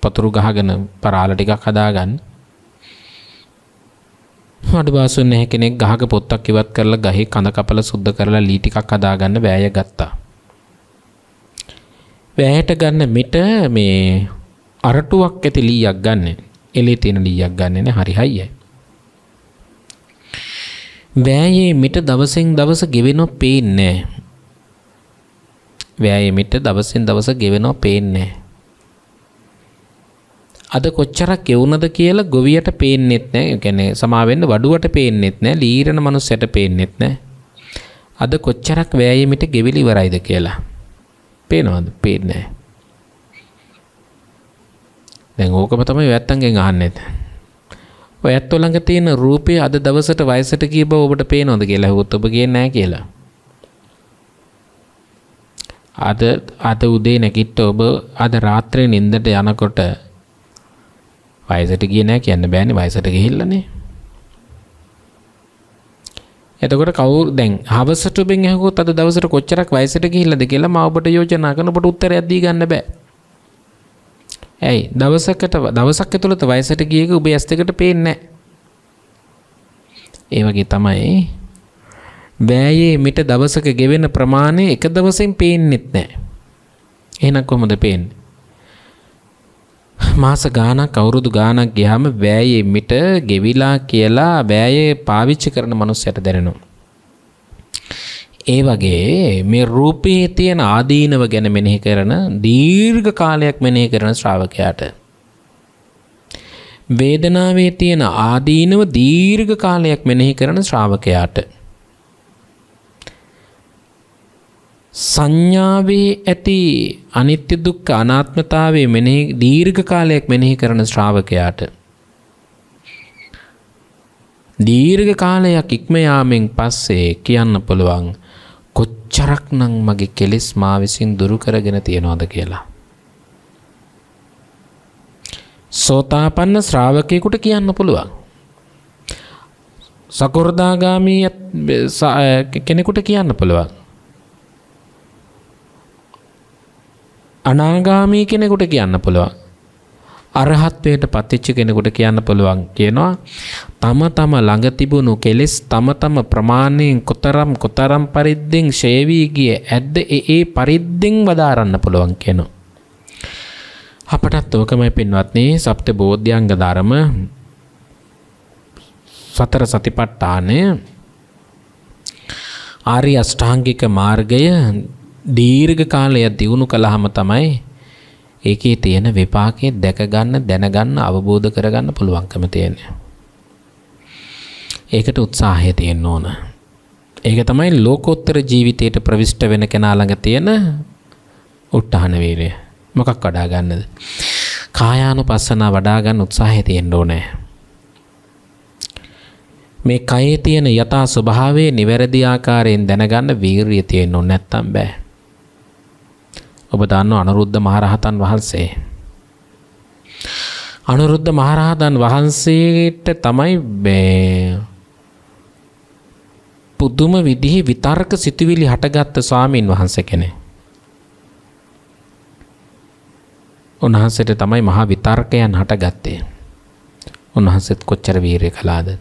පතුරු ගහගෙන පරාල ටිකක් හදාගන්න. අඩු බාසුන් නැහැ කෙනෙක් ගහක පොත්තක් ඉවත් කරලා ගහේ කඳ කපලා සුද්ධ කරලා ලී ටිකක් හදාගන්න වැය ගත්තා. වැයට ගන්න මිට මේ අරටුවක් ඇති ලීයක් ගන්න. එලේ තියෙන ලීයක් ගන්න නේ හරි හයියයි. වෑයේ මිට දවසෙන් දවස ගෙවෙනෝ පේන්නේ නැහැ. වෑයේ මිට දවසෙන් දවස ගෙවෙනෝ පේන්නේ නැහැ. අද කොච්චරක් එවුනද කියලා ගොවියට පේන්නෙත් නෑ. ඒ කියන්නේ සමාවෙන්න වඩුවට පේන්නෙත් නෑ. ලීරණ මනුස්සයට පේන්නෙත් නෑ. අද කොච්චරක් වෑයෙමිට ගෙවිලි ඉවරයිද කියලා. පේනවද? පේන්නේ නෑ. දැන් ඕකම තමයි වැත්තන්ගෙන් අහන්නේ. ඔය ඇත්තෝ ළඟ තියෙන රූපේ අද දවසට වයසට ගිය බව ඔබට පේනවද කියලා හුවත් ඔබ කියන්නේ නෑ කියලා. අද අද උදේ නැගිට ඔබ අද රාත්‍රියේ නිින්දට යනකොට වයසට ගිය නෑ කියන්න බෑනි වයසට ගිහිල්ලනේ එතකොට කවුරු දැන් හවසට ඔබෙන් ඇහුවොත් අද දවසට කොච්චරක් වයසට ගිහිල්ලාද කියලා මම ඔබට යෝජනා කරන ඔබට උත්තරයක් දී ගන්න බෑ ඇයි දවසකට දවසක් ඇතුළත වයසට ගියක ඔබ ඇස් දෙකට පේන්නේ ඒ වගේ තමයි වෑයේ මිට දවසක ගෙවෙන ප්‍රමාණය එක දවසෙන් පේන්නෙත් නැහැ. එහෙනම් කොහොමද පේන්නේ? මාස ගානක් අවුරුදු ගානක් ගියාම වැයේ මිට ගෙවිලා කියලා වැයේ පාවිච්චි කරන මනුස්සයට දැනෙනවා. ඒ වගේ මේ රූපයේ තියෙන ආදීනව ගැන මෙනෙහි කරන දීර්ඝ කාලයක් මෙනෙහි කරන ශ්‍රාවකයාට වේදනාවේ තියෙන ආදීනව දීර්ඝ කාලයක් මෙනෙහි කරන ශ්‍රාවකයාට සංඥාවේ ඇති අනිත්‍ය දුක්ඛ අනාත්මතාවයේ මෙනෙහි දීර්ඝ කාලයක් මෙනෙහි කරන ශ්‍රාවකයාට දීර්ඝ කාලයක් ඉක්ම යාමෙන් පස්සේ කියන්න පුළුවන් කොච්චරක්නම් මගේ කෙලෙස් මා විසින් දුරු කරගෙන තියනවද කියලා. සෝතාපන්න ශ්‍රාවකයෙකුට කියන්න පුළුවන්. සකෘදාගාමී කෙනෙකුට කියන්න පුළුවන්. අනාගාමී කෙනෙකුට කියන්න පුළුවන්. අරහත්වයට පතිච්ච කෙනෙකුට කියන්න පුළුවන් කියනවා තම තම ළඟ තිබුණු කෙලෙස් තම තම ප්‍රමාණයෙන් කොතරම් කොතරම් පරිද්දෙන් ශේවී ගිය ඇද්ද ඒ පරිද්දෙන් වදාරන්න පුළුවන් කියනවා. අපටත් ඕකමයි පින්වත්නි සප්ත බෝධ්‍යංග ධර්ම සතර සතිපට්ඨානය ආර්ය අෂ්ටාංගික මාර්ගය දීර්ඝ කාලයක් දියුණු කළාම තමයි ඒකේ තියෙන විපාකේ දැක ගන්න දැනගන්න අවබෝධ කරගන්න පුළුවන්කම තියෙන්නේ. ඒකට උත්සාහය තියෙන්න ඕන. ඒක තමයි ලෝකෝත්තර ජීවිතයට ප්‍රවිෂ්ඨ වෙන කෙනා ළඟ තියෙන උත්හාන වීර්යය. මොකක් වඩා ගන්නද? කායානුපස්සන වඩා ගන්න උත්සාහය තියෙන්න ඕනේ. මේ කයේ තියෙන යථා ස්වභාවය නිවැරදි ආකාරයෙන් දැනගන්න වීරිය තියෙන්න ඕනේ නැත්තම් බෑ. ඔබ දන්න අනුරුද්ධ මහරහතන් වහන්සේ. අනුරුද්ධ මහරහතන් වහන්සේට තමයි මේ පුදුම විදිහේ විතර්ක සිතුවිලි හටගත්ත ස්වාමීන් වහන්සේ කෙනෙක්. උන්වහන්සේට තමයි මහා විතර්කයන් හටගත්තේ. උන්වහන්සේත් කොච්චර වීරිය කළාද?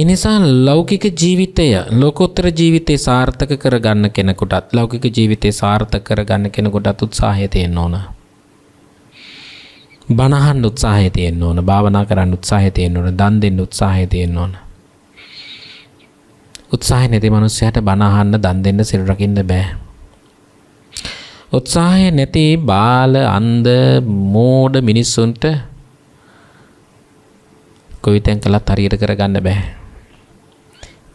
එනිසා ලෞකික ජීවිතය ලෝකෝත්තර ජීවිතේ සාර්ථක කරගන්න කෙනෙකුටත් ලෞකික ජීවිතේ සාර්ථක කරගන්න කෙනෙකුටත් උත්සාහය තියෙන්න ඕන. බණහන් උත්සාහය තියෙන්න ඕන. භාවනා කරන්න උත්සාහය තියෙන්න ඕන. දන් දෙන්න උත්සාහය තියෙන්න ඕන. උත්සාහය නැති මනුස්සයට බණහන්න දන් දෙන්න සිල් රකින්න බෑ. උත්සාහය නැති බාල අන්ධ මෝඩ මිනිස්සුන්ට කොවිතැන් කළත් හරියට කරගන්න බෑ.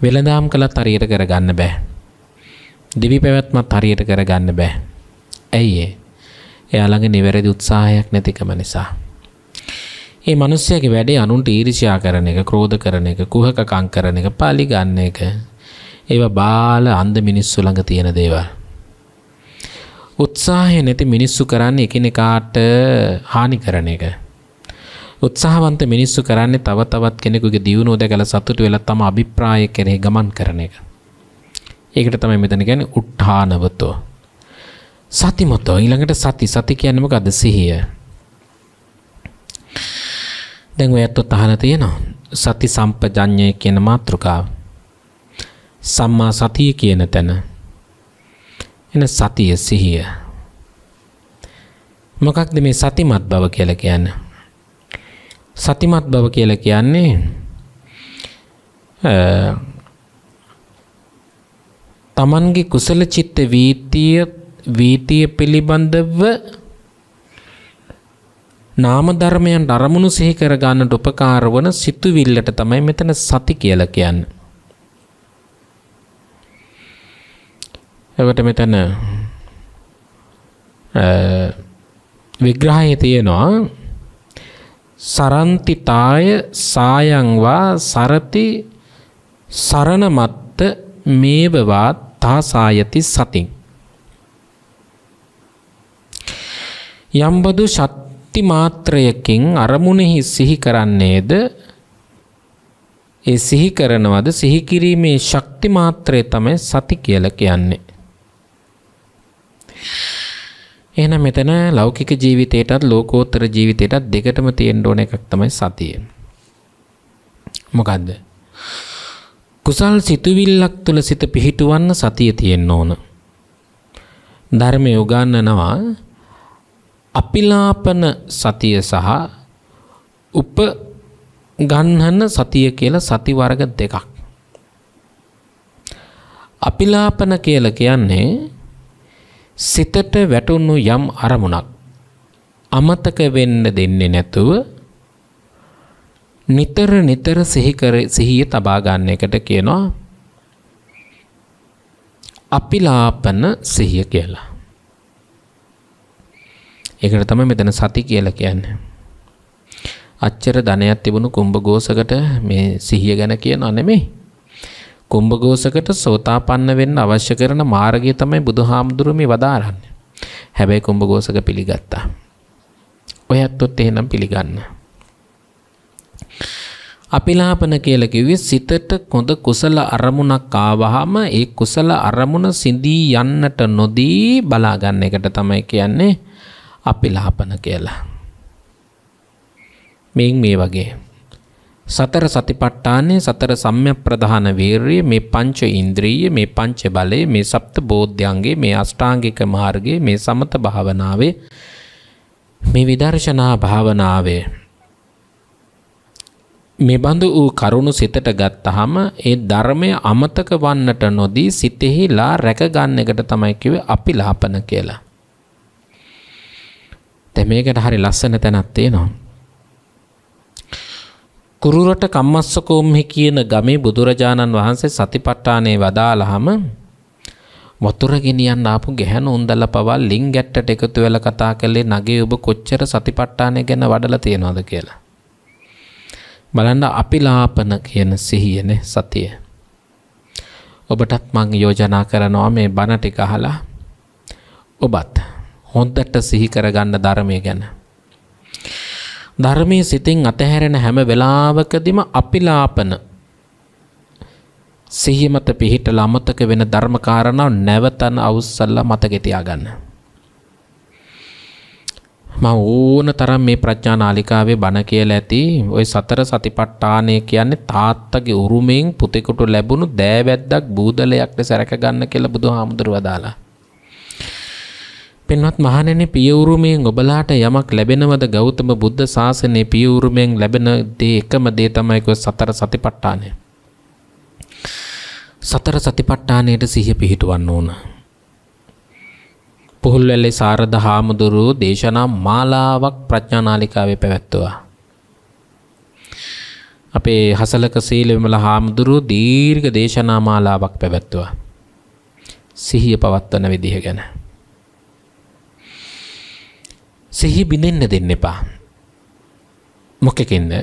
වෙළඳාම් කළත් හරියට කරගන්න බෑ. දිවි පැවැත්මත් හරියට කරගන්න බෑ. ඇයි ඒ? එයාලගේ නිවැරදි උත්සාහයක් නැතිකම නිසා. ඒ මිනිස්සයාගේ වැඩේ අනුන්ට ඊර්ෂ්‍යා කරන එක, ක්‍රෝධ කරන එක, කුහකකම් කරන එක, පාලි ගන්න එක. ඒවා බාල අන්ධ මිනිස්සු ළඟ තියෙන දේවල්. උත්සාහය නැති මිනිස්සු කරන්නේ එකිනෙකාට හානි කරන එක. උත්සාහවන්ත මිනිස්සු කරන්නේ තව තවත් කෙනෙකුගේ දියුණුව දැකලා සතුටු වෙලා තම අභිප්‍රාය කෙරෙහි ගමන් කරන එක. ඒකට තමයි මෙතන කියන්නේ උත්හානවතෝ. සතිමතෝ ඊළඟට සති සති කියන්නේ මොකද්ද සිහිය. දැන් ඔයත් තහන තියෙනවා. සති සම්පජඤ්ඤය කියන මාතෘකාව. සම්මා සතිය කියන තැන. එන සතිය සිහිය. මොකක්ද මේ සතිමත් බව කියලා කියන්නේ? සතිමත් බව කියල කියන්නේ තමන්ගේ කුසල චිත්ත වීතිය වීතිය පිළිබඳව නාම ධර්මයන් අරමුණු සිහි කර ගන්නට උපකාර වන සිතුවිල්ලට තමයි මෙතන සති කියලා කියන්නේ. එවට මෙතන විග්‍රහයේ තියෙනවා සරන්තිතාය සායංවා සරති සරණමත්ත මේවවා තාසායති සතින් යම්බදු ශක්ති මාත්‍රයකින් අරමුණෙහි සිහි කරන්නේද ඒ සිහි කරනවද සිහි කිරීමේ ශක්ති මාත්‍රය තමයි සති කියලා කියන්නේ එහෙනම් මෙතන ලෞකික ජීවිතයටත් ලෝකෝත්තර ජීවිතයටත් දෙකටම තියෙන්න ඕන එකක් තමයි සතිය. මොකද්ද? කුසල් සිතුවිල්ලක් තුල සිත පිහිටුවන්න සතිය තියෙන්න ඕන. ධර්මය උගන්වනවා අපිලාපන සතිය සහ උප ගන්හන සතිය කියලා සති වර්ග දෙකක්. අපිලාපන කියලා කියන්නේ සිතට වැටුණු යම් අරමුණක් අමතක වෙන්න දෙන්නේ නැතුව නිතර නිතර සිහි කර සිහිය තබා ගන්න එකට කියනවා අපිලාපන සිහිය කියලා. ඒකට තමයි මෙතන සති කියලා කියන්නේ. අච්චර ධනයක් තිබුණු කුම්භඝෝසකට මේ සිහිය ගැන කියනා නෙමෙයි. කුම්භඝෝසකට සෝතාපන්න වෙන්න අවශ්‍ය කරන මාර්ගය තමයි බුදුහාමුදුරුවෝ මේ වදාරන්නේ. හැබැයි කුම්භඝෝසක පිළිගත්තා. ඔයත්ොත් එහෙනම් පිළිගන්න. අපිලාපන කියලා කිව්වේ සිතට කොඳ කුසල අරමුණක් ආවහම ඒ කුසල අරමුණ සිඳී යන්නට නොදී බලා ගන්න එකට තමයි කියන්නේ අපිලාපන කියලා. මේන් මේ වගේ සතර සතිපට්ඨානය සතර සම්‍යප්‍රධාන වීර්යය මේ පංච ඉන්ද්‍රිය මේ පංච බලය මේ සප්ත බෝධ්‍යන්ගේ මේ අෂ්ටාංගික මාර්ගයේ මේ සමත භාවනාවේ මේ විදර්ශනා භාවනාවේ මේ බඳු වූ කරුණු සිතට ගත්තහම ඒ ධර්මය අමතක වන්නට නොදී සිතෙහිලා රැකගන්න එකට තමයි කිව්වේ අපිලාපන කියලා. දැන් මේකට හරි ලස්සන තැනක් තියෙනවා. කුරුරට කම්මස්සකෝම්හි කියන ගමේ බුදුරජාණන් වහන්සේ සතිපට්ඨානේ වදාළහම වතුර ගෙනියන්න ආපු ගැහන උන්දල පවා ලිං ගැට්ටට එකතු වෙලා කතා කළේ නගේ ඔබ කොච්චර සතිපට්ඨානය ගැන වඩලා තියෙනවද කියලා. බලන්න අපිලාපන කියන සිහියනේ සතිය. ඔබටත් මං යෝජනා කරනවා මේ බණ ටික අහලා ඔබත් හොඳට සිහි කරගන්න ධර්මය ගැන. ධර්මයේ සිතින් අතහැරෙන හැම වෙලාවකදීම අපිලාපන සිහිය මත පිහිටලා අමතක වෙන ධර්ම කාරණා නැවතන අවුස්සල්ලා මතකේ තියාගන්න. මම ඕන තරම් මේ ප්‍රඥා නාලිකාවේ බණ කියලා ඇති ওই සතර සතිපට්ඨානය කියන්නේ තාත්තගේ උරුමෙන් පුතෙකුට ලැබුණු දෑවැද්දක් බූදලයක් ලෙස රැක ගන්න කියලා බුදුහාමුදුරුවෝ දාලා. පෙන්වත් මහණෙනි පිය උරුමයෙන් ඔබලාට යමක් ලැබෙනවද ගෞතම බුද්ධ ශාසනයේ පිය උරුමයෙන් ලැබෙන දේ එකම දේ තමයි කො සතර සතිපට්ඨානය. සතර සතිපට්ඨානයට සිහිය පිහිටවන්න ඕන. පුහුල්වැල්ලේ සාරද හාමුදුරුවෝ දේශනා මාලාවක් ප්‍රඥානාලිකාවේ පැවැත්තුවා. අපේ හසලක සීලවිමල හාමුදුරුවෝ දීර්ඝ දේශනා මාලාවක් පැවැත්තුවා. සිහිය පවත්වන විදිහ ගැන සිහි බිඳෙන්න දෙන්න එපා. මොකෙකින්ද?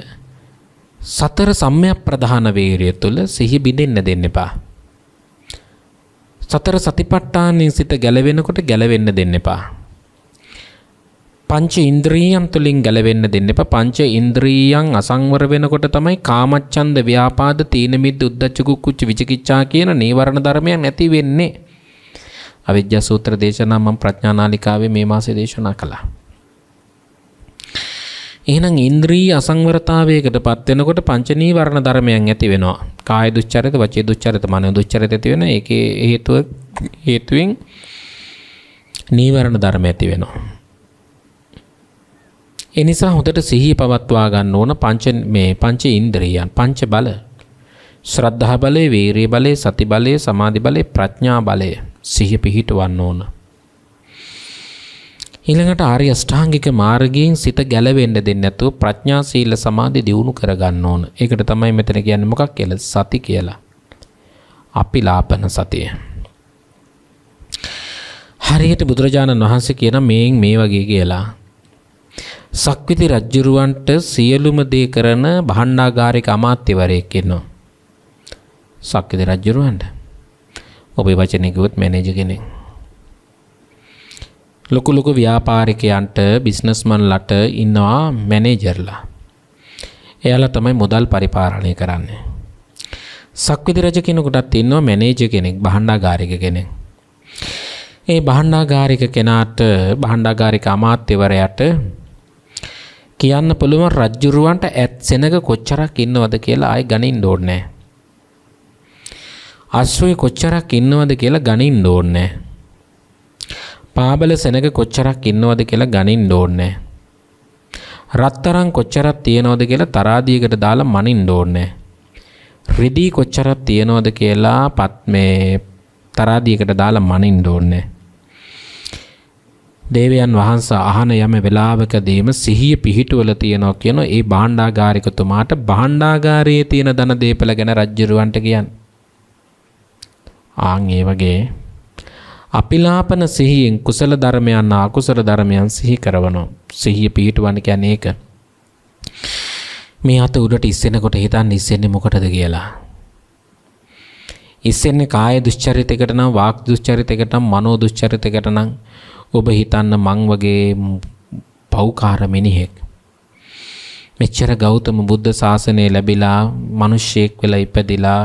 සතර සම්‍යක් ප්‍රධාන වේරය තුල සිහි බිඳෙන්න දෙන්න එපා. සතර සතිපට්ඨානෙන් සිත ගැලවෙනකොට ගැලවෙන්න දෙන්න එපා. පංච ඉන්ද්‍රියයන් තුලින් ගැලවෙන්න දෙන්න එපා. පංච ඉන්ද්‍රියයන් අසංවර වෙනකොට තමයි කාමච්ඡන්ද ව්‍යාපාද තීන මිද්ද උද්ධච්ච කුච්ච විචිකිච්ඡා කියන නීවරණ ධර්මයන් ඇති වෙන්නේ. අවිජ්ජා සූත්‍ර දේශනා මම ප්‍රඥානාලිකාවේ මේ මාසේ දේශනා කළා. එහෙනම් ඉන්ද්‍රී අසංවරතාවයකට පත් වෙනකොට පංච නීවරණ ධර්මයන් ඇති වෙනවා. කාය දුස්චරිත, වචී දුස්චරිත, මනෝ දුස්චරිත ඇති වෙන. ඒකේ හේතුව හේතුවෙන් නීවරණ ධර්ම ඇති වෙනවා. ඒ නිසා හොඳට සිහිය පවත්වා ගන්න ඕන පංච මේ පංච ඉන්ද්‍රියයන්, පංච බල. ශ්‍රද්ධා බලය, වීරිය බලය, සති බලය, සමාධි බලය, ප්‍රඥා බලය සිහිය පිහිටවන්න ඕන. ඊළඟට ආර්ය අෂ්ටාංගික මාර්ගයෙන් සිත ගැලවෙන්න දෙන්නේ නැතුව ප්‍රඥා සීල සමාධි දියුණු කරගන්න ඕන. ඒකට තමයි මෙතන කියන්නේ මොකක් කියලා සති කියලා. අපිලාපන සතිය. හරියට බුදුරජාණන් වහන්සේ කියන මේන් මේ වගේ කියලා. සක්විති රජ්ජුරුවන්ට සියලුම දේ කරන භාණ්ඩාගාරික අමාත්‍යවරයෙක් ඉන්නවා. සක්විති රජ්ජුරුවන්ට. ඔබේ වචනේ කිව්වොත් මැනේජර් කෙනෙක්. ලොකු ලොකු ව්‍යාපාරිකයන්ට බිස්නස්මන්ලට ඉන්නවා මැනේජර්ලා. එයාලා තමයි මුදල් පරිපාලනය කරන්නේ. සක්විති රජ කෙනෙකුටත් ඉන්නවා මැනේජර් කෙනෙක් භාණ්ඩාගාරික කෙනෙක්. ඒ භාණ්ඩාගාරික කෙනාට භාණ්ඩාගාරික අමාත්‍යවරයාට කියන්න පුළුවන් රජ්ජුරුවන්ට ඇත් සෙනග කොච්චරක් ඉන්නවද කියලා ආයි ගණින්න ඕනේ නැහැ. අශ්වය කොච්චරක් ඉන්නවද කියලා ගණින්න ඕනේ නැහැ. පාබල සෙනග කොච්චරක් ඉන්නවද කියලා ගණින්න ඕනේ. රත්තරන් කොච්චරක් තියනවද කියලා තරාදියකට දාලා මනින්න ඕනේ. රිදී කොච්චරක් තියනවද කියලා පත් මේ තරාදියකට දාලා මනින්න ඕනේ. දේවයන් වහන්සේ අහන යම වෙලාවකදීම සිහිය පිහිටුවල තියනවා කියන ඒ භාණ්ඩාගාරිකතුමාට භාණ්ඩාගාරයේ තියෙන ධන දීපල ගැන රජ්ජුරුවන්ට කියන්නේ. ආන් ඒ වගේ අපිලාපන සිහියෙන් කුසල ධර්මයන් අකුසල ධර්මයන් සිහි කරවනවා. සිහිය පිහිටවන්න කියන්නේ ඒක. මේ අත උඩට ඉස්සෙනකොට හිතන්න ඉස්සෙන්නේ මොකටද කියලා. ඉස්සෙන්නේ කාය දුස්චරිතයකට නම් වාක් දුස්චරිතයකට නම් මනෝ දුස්චරිතයකට නම් ඔබ හිතන්න මං වගේ පෞකාර මිනිහෙක්. මෙච්චර ගෞතම බුද්ධ ශාසනය ලැබිලා මිනිස්සෙක් වෙලා ඉපදිලා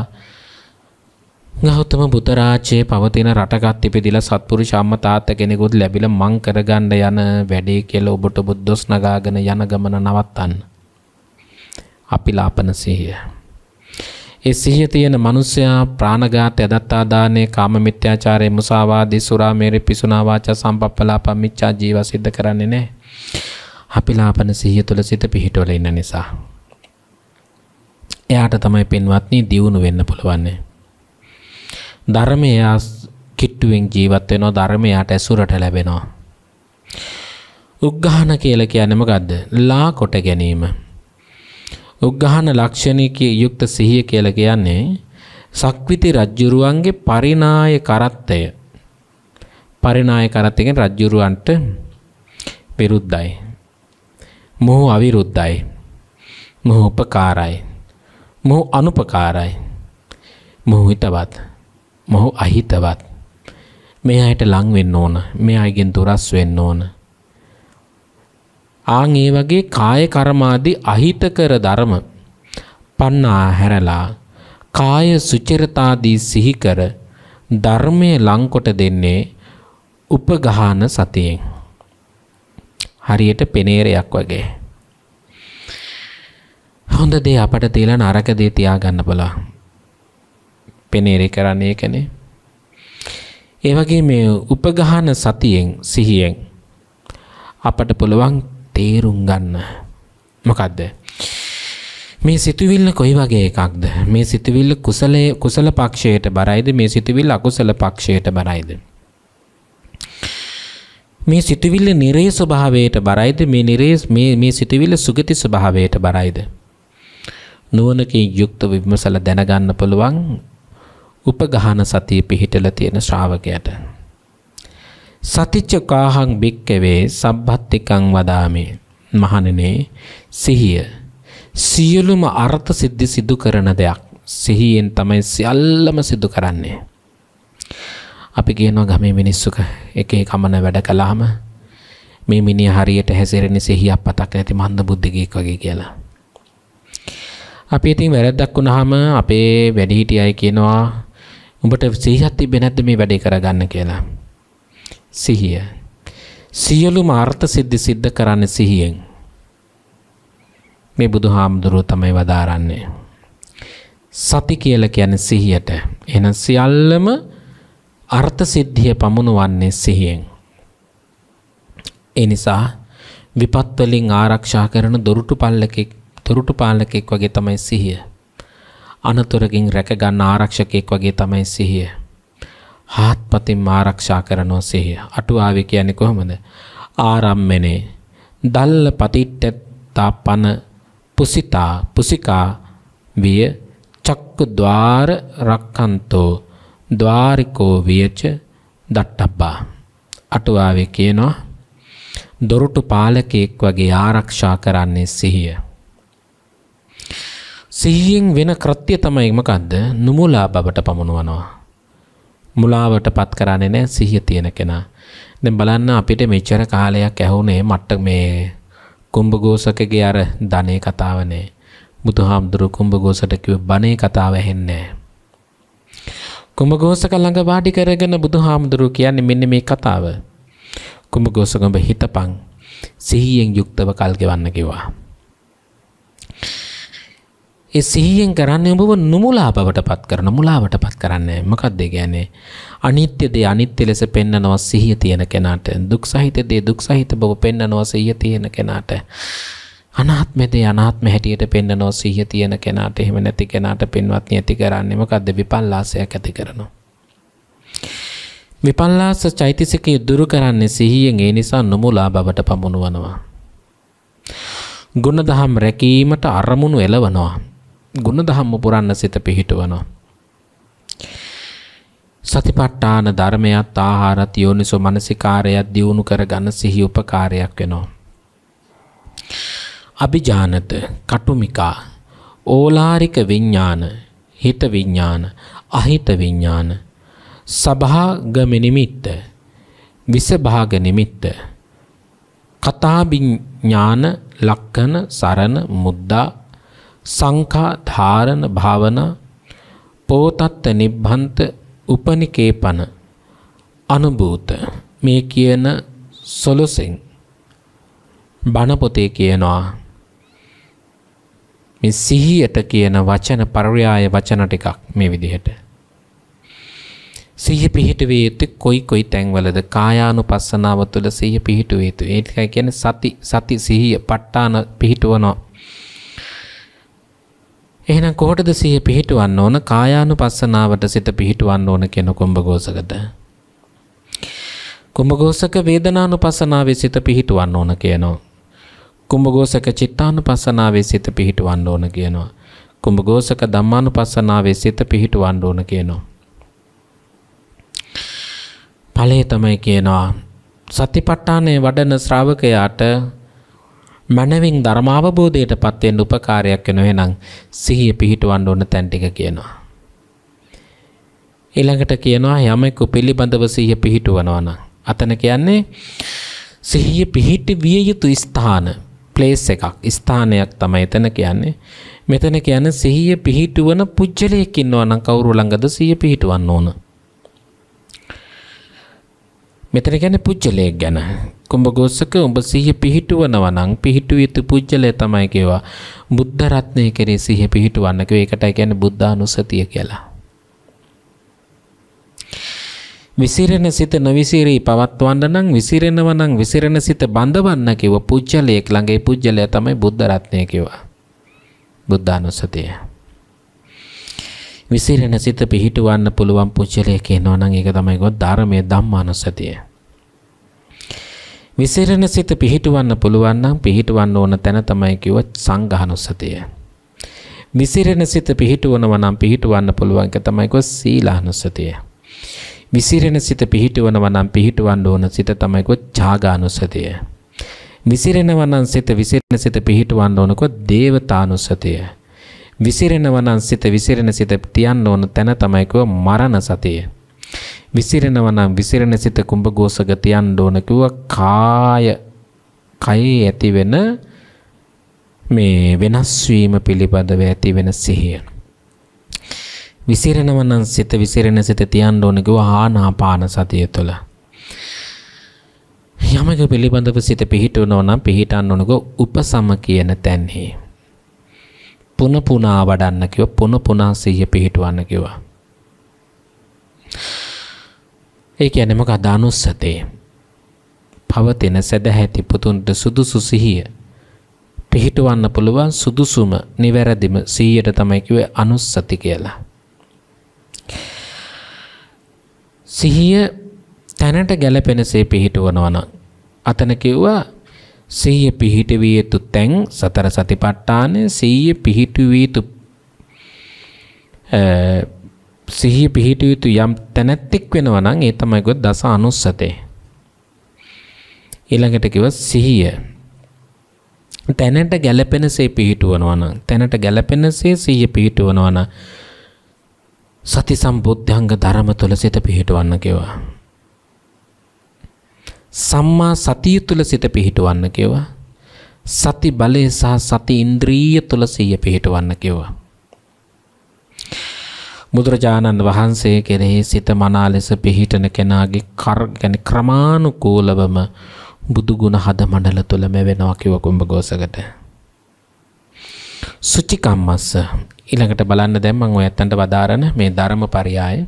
ගෞතම බුදුරාජයේ පවතින රටකත් ඉපදිලා සත්පුරුෂ අම්මා තාත්තා කෙනෙකුත් ලැබිලා මං කරගන්න යන වැඩේ කියලා ඔබට බුද්දොස් නගාගෙන යන ගමන නවත්තන්න. අපිලාපන සිහිය. ඒ සිහිය තියෙන මිනිසයා ප්‍රාණඝාත, යදත්තා දානේ, කාම මිත්‍යාචාරය, මුසාවාදී, සුරා, මේරි, පිසුනා වාචා, සම්පප්පලාප, මිච්ඡා ජීව සිද්ධ කරන්නේ නැහැ. අපිලාපන සිහිය තුළ සිට පිහිටවල ඉන්න නිසා. එයාට තමයි පින්වත්නි දියුණු වෙන්න පුළුවන්නේ. ධර්මය කිට්ටුවෙන් ජීවත් වෙනවා ධර්මයට ඇසුරට ලැබෙනවා. උග්ඝාන කියලා කියන්නේ මොකද්ද? ලා කොට ගැනීම. උග්ඝාන ලක්ෂණිකයේ යුක්ත සිහිය කියලා කියන්නේ සක්විති රජ්ජුරුවන්ගේ පරිණාය කරත්තය පරිණාය කරත්තයෙන් රජ්ජුරුවන්ට විරුද්ධයි. මොහු අවිරුද්ධයි. මොහු උපකාරයි. මොහු අනුපකාරයි. මොහු හිතවත්. මොහු අහිතවත්. මේ අයට ලං වෙන්න ඕන. මේ අයගෙන් දුරස් වෙන්න ඕන. ආන් ඒ වගේ කාය කර්මාදී අහිතකර ධර්ම පන්නා හැරලා කාය සුචිරතාදී සිහි කර ධර්මයේ ලංකොට දෙන්නේ උපගහන සතියෙන්. හරියට පෙනේරයක් වගේ. හොඳ දේ අපට තියලා නරක දේ තියාගන්න බලන්න. පෙනේරි කරන්නේ කනේ. ඒ වගේ මේ උපගහන සතියෙන් සිහියෙන් අපට පුළුවන් තේරුම් ගන්න. මොකද්ද? මේ සිතුවිල්ල කොයි වගේ එකක්ද? මේ සිතුවිල්ල කුසලයේ කුසල පක්ෂයට බරයිද? මේ සිතුවිල්ල අකුසල පක්ෂයට බරයිද? මේ සිතුවිල්ල නිරේ ස්වභාවයට බරයිද? මේ නිරේ මේ මේ සිතුවිල්ල සුගති ස්වභාවයට බරයිද? නුවණකින් යුක්ත විමසලා දැනගන්න පුළුවන් උපගහන සතිය පිහිටල තියෙන ශ්‍රාවකයට. සතිච්ච කාහං භික්කවේ සබ්බත්තිකං වදාමේ මහණනේ සිහිය සියලුම අර්ථ සිද්ධි සිදු කරන දෙයක් සිහියෙන් තමයි සියල්ලම සිදු කරන්නේ. අපි කියනවා ගමේ මිනිස්සුක එකේ කමන වැඩ කළාම මේ මිනිහ හරියට හැසිරෙන සිහියක් පතක් නැති මන්ද බුද්ධිකෙක් වගේ කියලා. අපි ඉතින් වැරද්දක් වුණාම අපේ වැඩිහිටියයි කියනවා උඹට සිහියක් තිබ්බේ නැද්ද මේ වැඩේ කරගන්න කියලා? සිහිය. සියලුම අර්ථ සිද්ධි සිද්ධ කරන්න සිහියෙන්. මේ බුදු හාමුදුරුව තමයි වදාරන්නේ. සති කියල කියන සිහියට එන සියල්ලම අර්ථ සිද්ධිය පමුණුවන්නේ සිහියෙන්. එනිසා විපත්වලින් ආරක්ෂා කරන දොරටු පල්ලකෙක් දොරටු පාලකෙක් වගේ තමයි සිහිය. අනතුරකින් රැකගන්න ආරක්ෂකයෙක් වගේ තමයි සිහිය. හාත්පතින් ආරක්ෂා කරනෝ සිහිය. අටුවාවේ කියන්නේ කොහොමද? ආරම්මනේ දල්ල පතිට්ඨත්තා පන පුසිතා පුසිකා විය චක්කු ద్వාර රක්칸තෝ ద్వාරිකෝ වියච දට්ටබ්බා අටුවාවේ කියනවා දොරටු පාලකෙක් වගේ ආරක්ෂා කරන්නේ සිහිය සිහියෙන් වෙන කෘත්‍ය තමයි මොකද්ද? නුමුලා බවට පමුණවනවා. මුලාවට පත් කරන්නේ නැහැ සිහිය තියෙන කෙනා. දැන් බලන්න අපිට මෙච්චර කාලයක් ඇහුනේ මට මේ කුම්භඝෝසකගේ අර ධනේ කතාවනේ. බුදුහාමුදුරු කුම්භඝෝසට කිව්ව බණේ කතාව ඇහෙන්නේ කුම්භඝෝසක ළඟ වාඩි කරගෙන බුදුහාමුදුරු කියන්නේ මෙන්න මේ කතාව. කුම්භඝෝසකඹ හිතපන් සිහියෙන් යුක්තව කල් ගෙවන්න කිව්වා. ඒ සිහියෙන් කරන්නේ ඔබව නුමුලාපවට පත් කරන මුලාවට පත් කරන්නේ මොකක්ද කියන්නේ අනිත්‍ය දේ අනිත්‍ය ලෙස පෙන්නනවා සිහිය තියෙන කෙනාට දුක් සහිත දේ දුක් සහිත බව පෙන්නනවා සිහිය තියෙන කෙනාට අනාත්ම දේ අනාත්ම හැටියට පෙන්නනවා සිහිය තියෙන කෙනාට එහෙම නැති කෙනාට පින්වත් නියති කරන්නේ මොකද්ද විපල්ලාසයක් ඇති කරනවා විපල්ලාස චෛතසිකය දුරු කරන්නේ සිහියෙන් ඒ නිසා නුමුලා බවට පමුණුවනවා ගුණදහම් රැකීමට අරමුණු එළවනවා ගුණධම්ම පුරන්න සිත පිහිටවනවා. සතිපට්ඨාන ධර්මයත් ආහාරත් යෝනිසෝ මනසිකාරයත් දියුණු කරගන්න සිහි උපකාරයක් වෙනවා. අභිජානත, කටුමිකා, ඕලාරික විඥාන, හිත විඥාන, අහිත විඥාන, සභාග නිමිත්ත, විසභාග නිමිත්ත, කතා විඥාන, ලක්කන, සරණ, මුද්දා සංඛා ධාරණ භාවනා පෝතත්ත නිබ්බන්ත උපනිකේපන අනුභූත මේ කියන සොලසෙන් බණ පොතේ කියනවා මේ සිහියට කියන වචන පරව්‍යාය වචන ටිකක් මේ විදිහට සිහිය පිහිටුවේ යුත්තේ කොයි කොයි තැන්වලද කායානුපස්සනාව තුළ සිහිය පිහිටුවේ යුතු ඒ කියන්නේ සති සති සිහිය ප ဋ ාණ පිහිටවනවා එහෙනම් කොහොටද සිහිය පිහිටවන්න ඕන කායානුපස්සනාවට සිත පිහිටවන්න ඕන කියන කුම්භഘോഷකද කුම්භഘോഷක වේදනානුපස්සනාවේ සිත පිහිටවන්න ඕන කියනවා කුම්භഘോഷක චිත්තානුපස්සනාවේ සිත පිහිටවන්න ඕන කියනවා කුම්භഘോഷක ධම්මානුපස්සනාවේ සිත පිහිටවන්න ඕන කියනවා ඵලයේ තමයි කියනවා සතිපට්ඨානයේ වඩන ශ්‍රාවකයාට මනවින් ධර්මාවබෝධයට පත්වෙන්න උපකාරයක් වෙන එහෙනම් සිහිය පිහිටවන්න ඕන තැන් ටික කියනවා. ඊළඟට කියනවා යමෙකු පිළිබඳව සිහිය පිහිටවනවා නම් අතන කියන්නේ සිහිය පිහිටි විය යුතු ස්ථාන ප්ලේස් එකක් ස්ථානයක් තමයි එතන කියන්නේ. මෙතන කියන්නේ සිහිය පිහිටවන පුජ්‍යලයක් ඉන්නවා නම් කවුරු ළඟද සිහිය පිහිටවන්න ඕන. මෙතන කියන්නේ පුජ්‍යලයක් ගැන. කුඹගොස්සක උඹ සිහිය පිහිටුවනවා නම් පිහිටුව යුතු පුජ්‍යලය තමයි කියවා. බුද්ධ රත්නය කෙරේ සිහිය පිහිටුවන්න කිව්ව ඒකටයි කියන්නේ බුද්ධානුස්සතිය කියලා. විසිරෙන සිත නොවිසිරී පවත්වන්න නම් විසිරෙනව නම් විසිරෙන සිත බඳවන්න කිව්ව පුජ්‍යලයක් ළඟේ පුජ්‍යලය තමයි බුද්ධ රත්නය කිව්වා. බුද්ධානුස්සතිය. විසිරෙන සිත පිහිටුවන්න පුළුවන් පුජ්‍යලය කියනවා නම් ඒක තමයි ගොත් ධර්මයේ ධම්මානුස්සතිය. විසිරෙන සිත පිහිටුවන්න පුළුවන් නම් පිහිටුවන්න ඕන තැන තමයි කිව්ව සංඝානුස්සතිය. විසිරෙන සිත පිහිටුවනවා නම් පිහිටුවන්න පුළුවන් එක තමයි කිව්ව සීලානුස්සතිය. විසිරෙන සිත පිහිටුවනවා නම් පිහිටුවන්න ඕන සිත තමයි කිව්ව ඡාගානුස්සතිය. විසිරෙනවා නම් සිත විසිරෙන සිත පිහිටවන්න ඕනකො දේවතානුස්සතිය. විසිරෙනව නම් සිත විසිරෙන සිත තියන්න ඕන තැන තමයි කිව්ව මරණ සතිය. විසිරෙනව නම් විසිරෙන සිත කුඹගෝසක තියන්න ඕන කිව්ව කාය කයේ ඇතිවෙන මේ වෙනස් වීම පිළිබඳව ඇති වෙන සිහිය. විසිරෙනව නම් සිත විසිරෙන සිත තියන්න ඕන කිව්ව ආනාපාන සතිය තුළ. යමක පිළිබඳව සිත පිහිටවනවා නම් පිහිටන්න ඕනකෝ උපසම කියන තැන්හි. පුන පුනා වඩන්න කිව්ව පුන පුනා සිහිය පිහිටවන්න කිව්වා. ඒ කියන්නේ මොකද අනුස්සතේ පවතින සදැහැති පුතුන්ට සුදුසු සිහිය පිහිටවන්න පුළුවන් සුදුසුම නිවැරදිම සීයට තමයි කිව්වේ අනුස්සති කියලා. සිහිය තැනට ගැලපෙනසේ පිහිටවනවා නම් අතන කිව්වා සිහිය පිහිටවිය යුතු තැන් සතර සතිපට්ඨානය සිහිය පිහිටුවිය යුතු සිහිය පිහිටිය යුතු යම් තැනැත්තෙක් වෙනවා නම් ඒ තමයි ගොත් දස අනුස්සතේ ඊළඟට කිව්ව සිහිය තැනට ගැළපෙනසේ පිහිටුවනවා නම් තැනට ගැළපෙනසේ සිහිය පිහිටුවනවා නම් සති සම්බුද්ධංග ධර්ම තුල සිත පිහිටවන්න කිව්වා සම්මා සතිය තුල සිත පිහිටවන්න කිව්වා. සති බලය සහ සති ඉන්ද්‍රිය තුල සිය පිහිටවන්න කිව්වා. බුදුරජාණන් වහන්සේ කෙරෙහි සිත මනා ලෙස පිහිටන කෙනාගේ කර ගැන ක්‍රමානුකූලවම බුදු ගුණ හද මණ්ඩල තුල මෙවෙනවා කිව්ව කුඹගෝසකට. සුචිකම්මස්ස ඊළඟට බලන්න දැන් මම ඔයත්තන්ට වදාරන මේ ධර්ම පරයය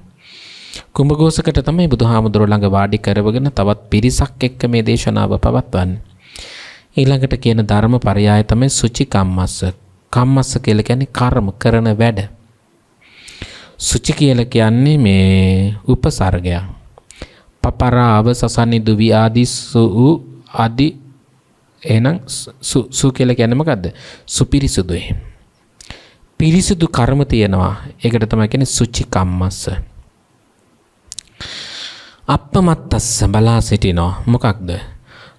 කුඹගෝසකට තමයි බුදුහාමුදුරුවෝ ළඟ වාඩි කරවගෙන තවත් පිරිසක් එක්ක මේ දේශනාව පවත්වන්නේ. ඊළඟට කියන ධර්ම පරයය තමයි සුචි කම්මස්ස. කම්මස්ස කියලා කියන්නේ කර්ම කරන වැඩ. සුචි කියලා කියන්නේ මේ උපසර්ගය. පපරාව සසනි දුවි ආදී සු අදි එහෙනම් සු කියලා කියන්නේ මොකද්ද? සුපිරිසුදුයි. පිරිසුදු කර්ම තියෙනවා. ඒකට තමයි කියන්නේ සුචි කම්මස්ස. අප්පමත්තස්ස බලා සිටිනවා මොකක්ද?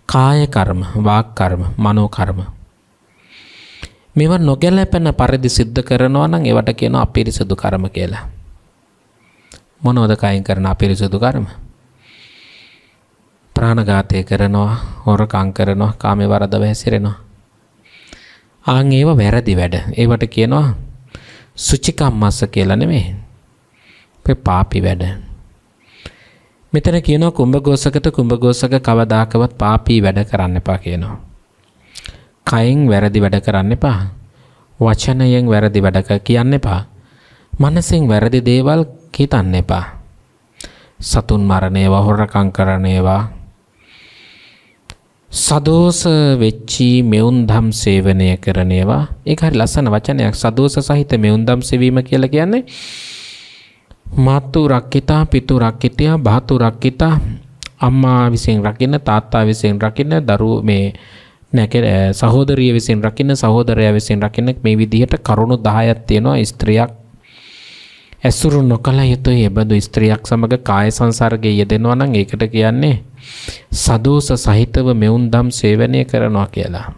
කාය කර්ම, වාක් කර්ම, මනෝ කර්ම. මේවා නොගැලපෙන පරිදි සිද්ධ කරනවා නම් ඒවට කියනවා අපිරිසුදු කර්ම කියලා. මොනවද කයින් කරන අපිරිසුදු කර්ම? ප්‍රාණඝාතය කරනවා, හොරකම් කරනවා, කාමේ වරදව හැසිරෙනවා. ආන් ඒව වැරදි වැඩ. ඒවට කියනවා සුචිකම්මස්ස කියලා නෙමෙයි. මේ පාපි වැඩ. මෙතන කියනවා කුඹගෝසකට කුඹගෝසක කවදාකවත් පාපී වැඩ කරන්න එපා කියනවා. කයෙන් වැරදි වැඩ කරන්න එපා. වචනයෙන් වැරදි වැඩක කියන්න එපා. මනසින් වැරදි දේවල් හිතන්න එපා. සතුන් මරණේවා හොරකම් කරණේවා සදෝස වෙච්චී මෙවුන්දම් සේවනය කරනේවා ඒක හරි ලස්සන වචනයක් සදෝස සහිත මෙවුන්දම් සෙවීම කියලා කියන්නේ මාතු රක්කිතා පිතු රක්කිතයා භාතු රක්කිතා අම්මා විසින් රකින්න තාත්තා විසින් රකින්න දරුවෝ මේ නැකෙ සහෝදරිය විසින් රකින්න සහෝදරයා විසින් රකින්න මේ විදිහට කරුණු 10ක් තියෙනවා ස්ත්‍රියක් ඇසුරු නොකළ යුතුයි එබඳු ස්ත්‍රියක් සමග කාය සංසර්ගයේ යෙදෙනවා නම් ඒකට කියන්නේ සදෝෂ සහිතව මෙවුන් දම් සේවනය කරනවා කියලා.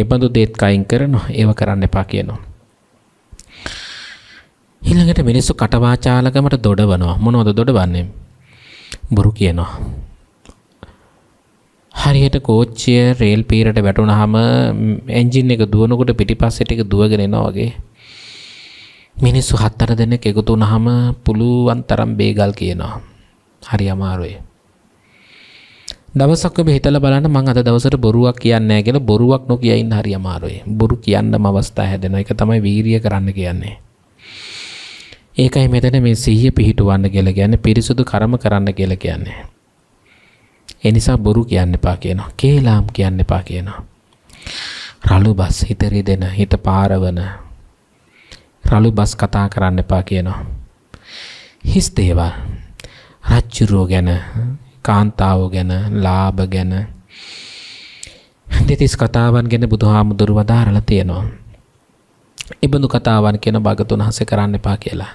එබඳු දේත් කයින් කරනවා ඒව කරන්න එපා කියනවා. ඊළඟට මිනිස්සු කටවාචාලකමට දොඩවනවා. මොනවද දොඩවන්නේ? බොරු කියනවා. හරියට කෝච්චිය රේල් පීරට වැටුනහම එන්ජින් එක දුවනකොට පිටිපස්සට එක දුවගෙන එනවා වගේ. මිනිස්සු හතර දෙනෙක් එකතු වුනහම පුළුවන් තරම් බේගල් කියනවා. හරි අමාරුයි. දවසක් ඔබ හිතලා බලන්න මම අද දවසට බොරුවක් කියන්නේ නැහැ කියලා බොරුවක් නොකිය ඉන්න හරි අමාරුයි. බොරු කියන්නම අවස්ථා හැදෙනවා. ඒක තමයි වීරිය කරන්න කියන්නේ. ඒකයි මෙතන මේ සිහිය පිහිටුවන්න කියලා කියන්නේ පිරිසුදු කර්ම කරන්න කියලා කියන්නේ. ඒ නිසා බොරු කියන්න එපා කියනවා. කේලාම් කියන්න එපා කියනවා. රළු බස් හිත රිදෙන, හිත පාරවන රළු බස් කතා කරන්න එපා කියනවා. හිස් දේවල් රජ්ජුරුව ගැන, කාන්තාව ගැන, ලාභ ගැන දෙතිස් කතාවන් ගැන බුදුහාමුදුරුව දාරලා තියෙනවා. ඉබඳු කතාවන් කියන භාගතුන් හසේ කරන්න එපා කියලා.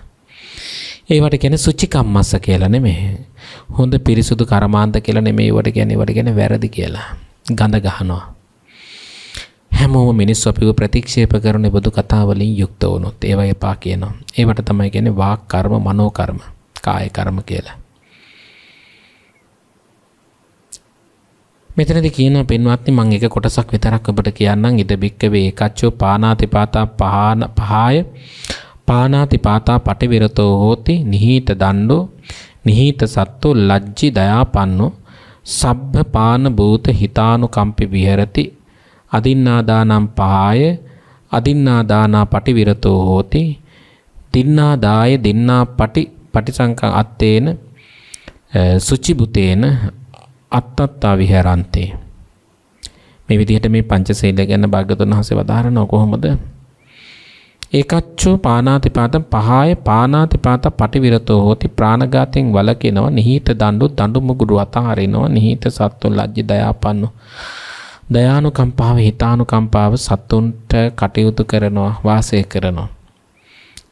ඒවට ගැන සුච්චිකම්මස්ස කියලා නෙමෙයි. හොඳ පිරිසුදු කර්මාන්ත කියලා නෙමෙයි ඒවට කියන්නේ ඒවට කියන්නේ වැරදි කියලා. ගඳ ගහනවා. හැමෝම මිනිස්සු අපිව ප්‍රතික්ෂේප කරන බුදු කතා වලින් යුක්ත වුණොත් ඒව එපා කියනවා. ඒවට තමයි කියන්නේ වාක් කර්ම, මනෝ කර්ම, කාය කර්ම කියලා. මෙතනදි කියනවා පින්වත්නි මම එක කොටසක් විතරක් ඔබට කියන්නම් ඉද බික්ක වේ ඒකච්චෝ පානාතිපාතා පහාන පහය පානාති පාතා පටිවිරතෝ හෝති නිහීත දණ්ඩෝ නිහීත සත්තෝ ලජ්ජි දයාපන්නෝ සබ්බ පාන භූත හිතානුකම්පි විහෙරති අදින්නාදානම් පහාය අදින්නාදානා පටිවිරතෝ හෝති දින්නාදාය දින්නා පටි පටිසංකං අත්තේන සුචිබුතේන අත්තත්තා විහරන්තේ මේ විදිහට මේ පංචශීලය ගැන භාග්‍යවතුන් වහන්සේ වදාහරනවා කොහොමද ඒකච්චෝ පානාතිපාතම් පහය පානාතිපාත පටිවිරතෝ හෝති ප්‍රාණඝාතයෙන් වළකිනවා නිහිත දඬු දඬු මුගුරු අතහරිනවා නිහිත සත්තුන් ලැජ්ජ දයාපන්නෝ දයානුකම්පාව හිතානුකම්පාව සත්තුන්ට කටයුතු කරනවා වාසය කරනවා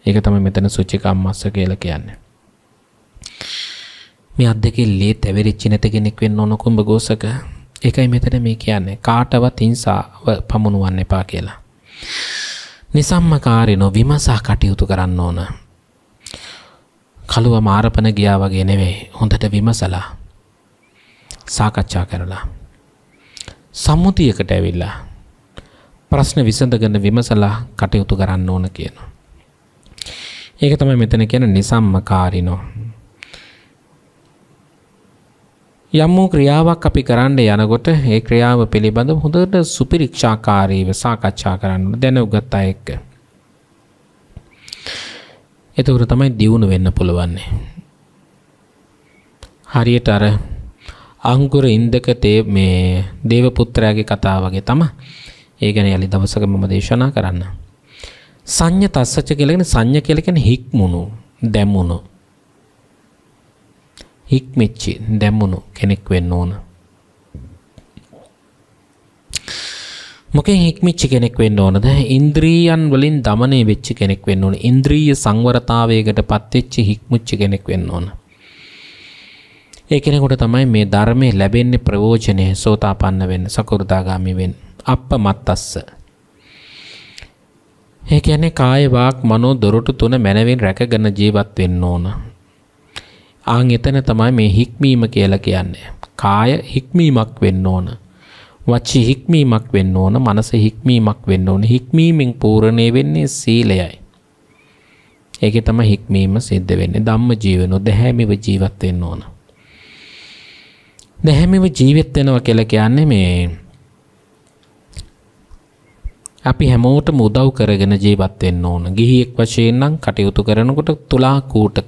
ඒක තමයි මෙතන සුචිකම්මස්ස කියලා කියන්නේ මේ අද්දකෙල්ලේ තැවිරිච්ච නැති කෙනෙක් වෙන්න ඕන කුඹ ගෝසක ඒකයි මෙතන මේ කියන්නේ කාටවත් හිංසාව පමුණුවන්න එපා කියලා නිසම්මකාරී නොවිමසා කටයුතු කරන්න ඕන. කලුව මාරපන ගියා වගේ නෙවෙයි හොඳට විමසලා සාකච්ඡා කරලා සම්මුතියකට ඇවිල්ලා ප්‍රශ්න විසඳගෙන විමසලා කටයුතු කරන්න ඕන කියනවා. ඒක තමයි මෙතන කියන නිසම්මකාරිනෝ යම් වූ ක්‍රියාවක් අපි කරන්න යනකොට ඒ ක්‍රියාව පිළිබඳව හොඳට සුපිරික්ෂාකාරීව සාකච්ඡා කරන්න දැනුගත් අය එක්ක. එතකොට තමයි දියුණු වෙන්න පුළුවන්. හරියට අර අංකුර ඉන්දක තේ මේ දේවපුත්‍රයාගේ කතාව වගේ තමයි. ඒ ගැන යලි දවසක මම දේශනා කරන්න. සංඤ තස්සච කියලා කියන්නේ සංඤ කියලා කියන්නේ හික්මුණු, දැමුණු. හික්මිච්චි දැමුණු කෙනෙක් වෙන්න ඕන. මොකෙන් හික්මිච්චි කෙනෙක් වෙන්න ඕනද? ඉන්ද්‍රියයන් වලින් দমনය වෙච්ච කෙනෙක් වෙන්න ඕන. ඉන්ද්‍රිය සංවරතාවයකට පත්වෙච්ච හික්මිච්චි කෙනෙක් වෙන්න ඕන. ඒ කෙනෙකුට තමයි මේ ධර්මයේ ලැබෙන්නේ ප්‍රයෝජනේ සෝතාපන්න වෙන්න, සකෘදාගාමි වෙන්න. අප්පමත්තස්ස. ඒ කියන්නේ කාය වාක් මනෝ දොරටු තුන මනවින් රැකගෙන ජීවත් වෙන්න ඕන. ආන් එතන තමයි මේ හික්මීම කියලා කියන්නේ. කාය හික්මීමක් වෙන්න ඕන. වචී හික්මීමක් වෙන්න ඕන, මනස හික්මීමක් වෙන්න ඕන. හික්මීමෙන් පූර්ණේ වෙන්නේ සීලයයි. ඒකේ තමයි හික්මීම සිද්ධ වෙන්නේ. ධම්ම ජීවනෝ දැහැමිව ජීවත් වෙන්න ඕන. දැහැමිව ජීවත් වෙනවා කියලා කියන්නේ මේ අපි හැමෝටම උදව් කරගෙන ජීවත් වෙන්න ඕන. ගිහියෙක් වශයෙන් නම් කටයුතු කරනකොට තුලා කූට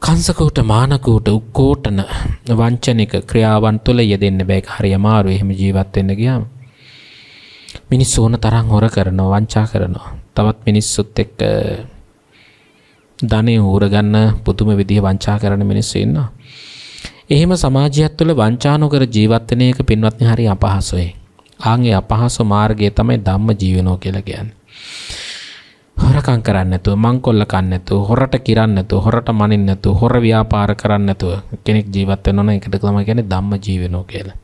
කංසකෝට මානකෝට උක්කෝටන වංචනික ක්‍රියාවන් තුළ යෙදෙන්න බෑක හරි අමාරු එහෙම ජීවත් වෙන්න ගියාම මිනිස්සු ඕන තරම් හොර කරනවා වංචා කරනවා තවත් මිනිස්සුත් එක්ක ධනෙ හොරගන්න පුදුම විදිහ වංචා කරන මිනිස්සු ඉන්නවා එහෙම සමාජයත් තුළ වංචා නොකර ජීවත් වෙන එක පින්වත්නි හරි අපහසුයි ආන්ගේ අපහසු මාර්ගය තමයි ධම්ම ජීවනෝ කියලා කියන්නේ හොරකම් කරන්න නැතුව මංකොල්ල කන්න නැතුව හොරට කිරන්න නැතුව හොරට මනින්න නැතුව හොර ව්‍යාපාර කරන්න නැතුව කෙනෙක් ජීවත් වෙනවා නම් ඒකට තමයි කියන්නේ ධම්ම ජීවනෝ කියලා.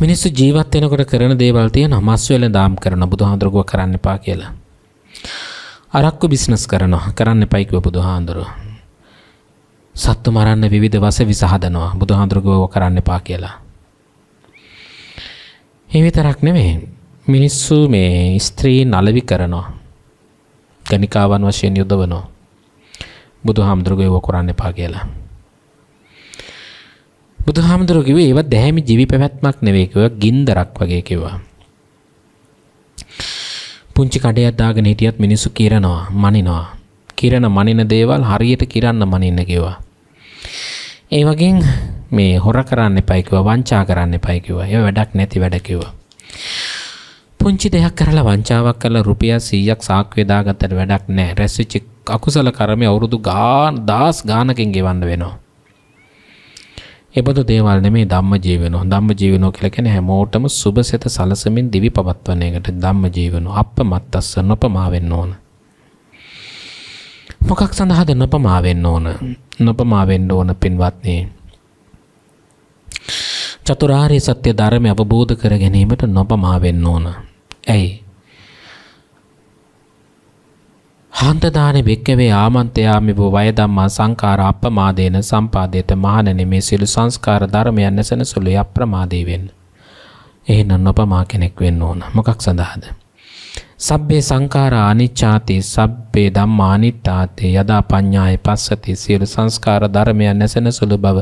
මිනිස්සු ජීවත් වෙනකොට කරන දේවල් තියෙනවා මස් වෙලෙන් දාම් කරනවා බුදුහාඳුරුව කරන්න එපා කියලා. අරක්කු බිස්නස් කරනවා කරන්න එපයි කිව්ව බුදුහාඳුරුව. සත්තු මරන්න විවිධ වස විස හදනවා බුදුහාඳුරුව කරන්න එපා කියලා. ඒ විතරක් නෙමෙයි මිනිස්සු මේ ස්ත්‍රී නලවි කරනවා ගනිකාවන් වශයෙන් යුදවනවා බුදු හාමුදුරුවෝ ඒව කරන්න එපා කියලා බුදු හාමුදුරුවෝ කිව්වේ ඒව දැහැමි ජීවි පැවැත්මක් නෙවෙයි කිව්වා ගින්දරක් වගේ කිව්වා පුංචි කඩයක් දාගෙන හිටියත් මිනිස්සු කිරනවා මනිනවා කිරන මනින දේවල් හරියට කිරන්න මනින්න කිව්වා ඒ වගේ මේ හොර කරන්න එපා කිව්වා වංචා කරන්න එපා කිව්වා ඒ වැඩක් නැති වැඩ කිව්වා පුංචි දෙයක් කරලා වංචාවක් කරලා රුපියල් 100ක් සාක්කුවේ දාගත්තට වැඩක් නැහැ. රැස්විච්ච අකුසල කර්මය අවුරුදු ගාන දාස් ගානකින් ගෙවන්න වෙනවා. ඒබඳු දේවල් නෙමේ ධම්ම ජීවනෝ. ධම්ම ජීවනෝ කියලා කියන්නේ හැමෝටම සුබසිත සලසමින් දිවි පවත්වන එකට ධම්ම ජීවනෝ. අප්පමත්තස්ස නොපමා වෙන්න ඕන. මොකක් සඳහාද නොපමා වෙන්න ඕන? නොපමා වෙන්න ඕන පින්වත්නි. චතුරාර්ය සත්‍ය ධර්මය අවබෝධ කර ගැනීමට නොපමා වෙන්න ඕන. ඇයි? හන්තදාන භික්කවේ ආමන්තයාමි වූ වය ධම්මා සංඛාර අප්‍රමාදේන සම්පාදේත මහණෙනි මේ සිළු සංස්කාර ධර්මයන් නැසෙන සුළු අප්‍රමාදී වෙන්න. එහෙනම් නොපමා කෙනෙක් වෙන්න ඕන. මොකක් සඳහාද? සබ්බේ සංඛාරා අනිච්ඡාති සබ්බේ ධම්මා අනිත්තාතේ යදා පඤ්ඤාය පස්සති සියලු සංස්කාර ධර්මයන් නැසෙන සුළු බව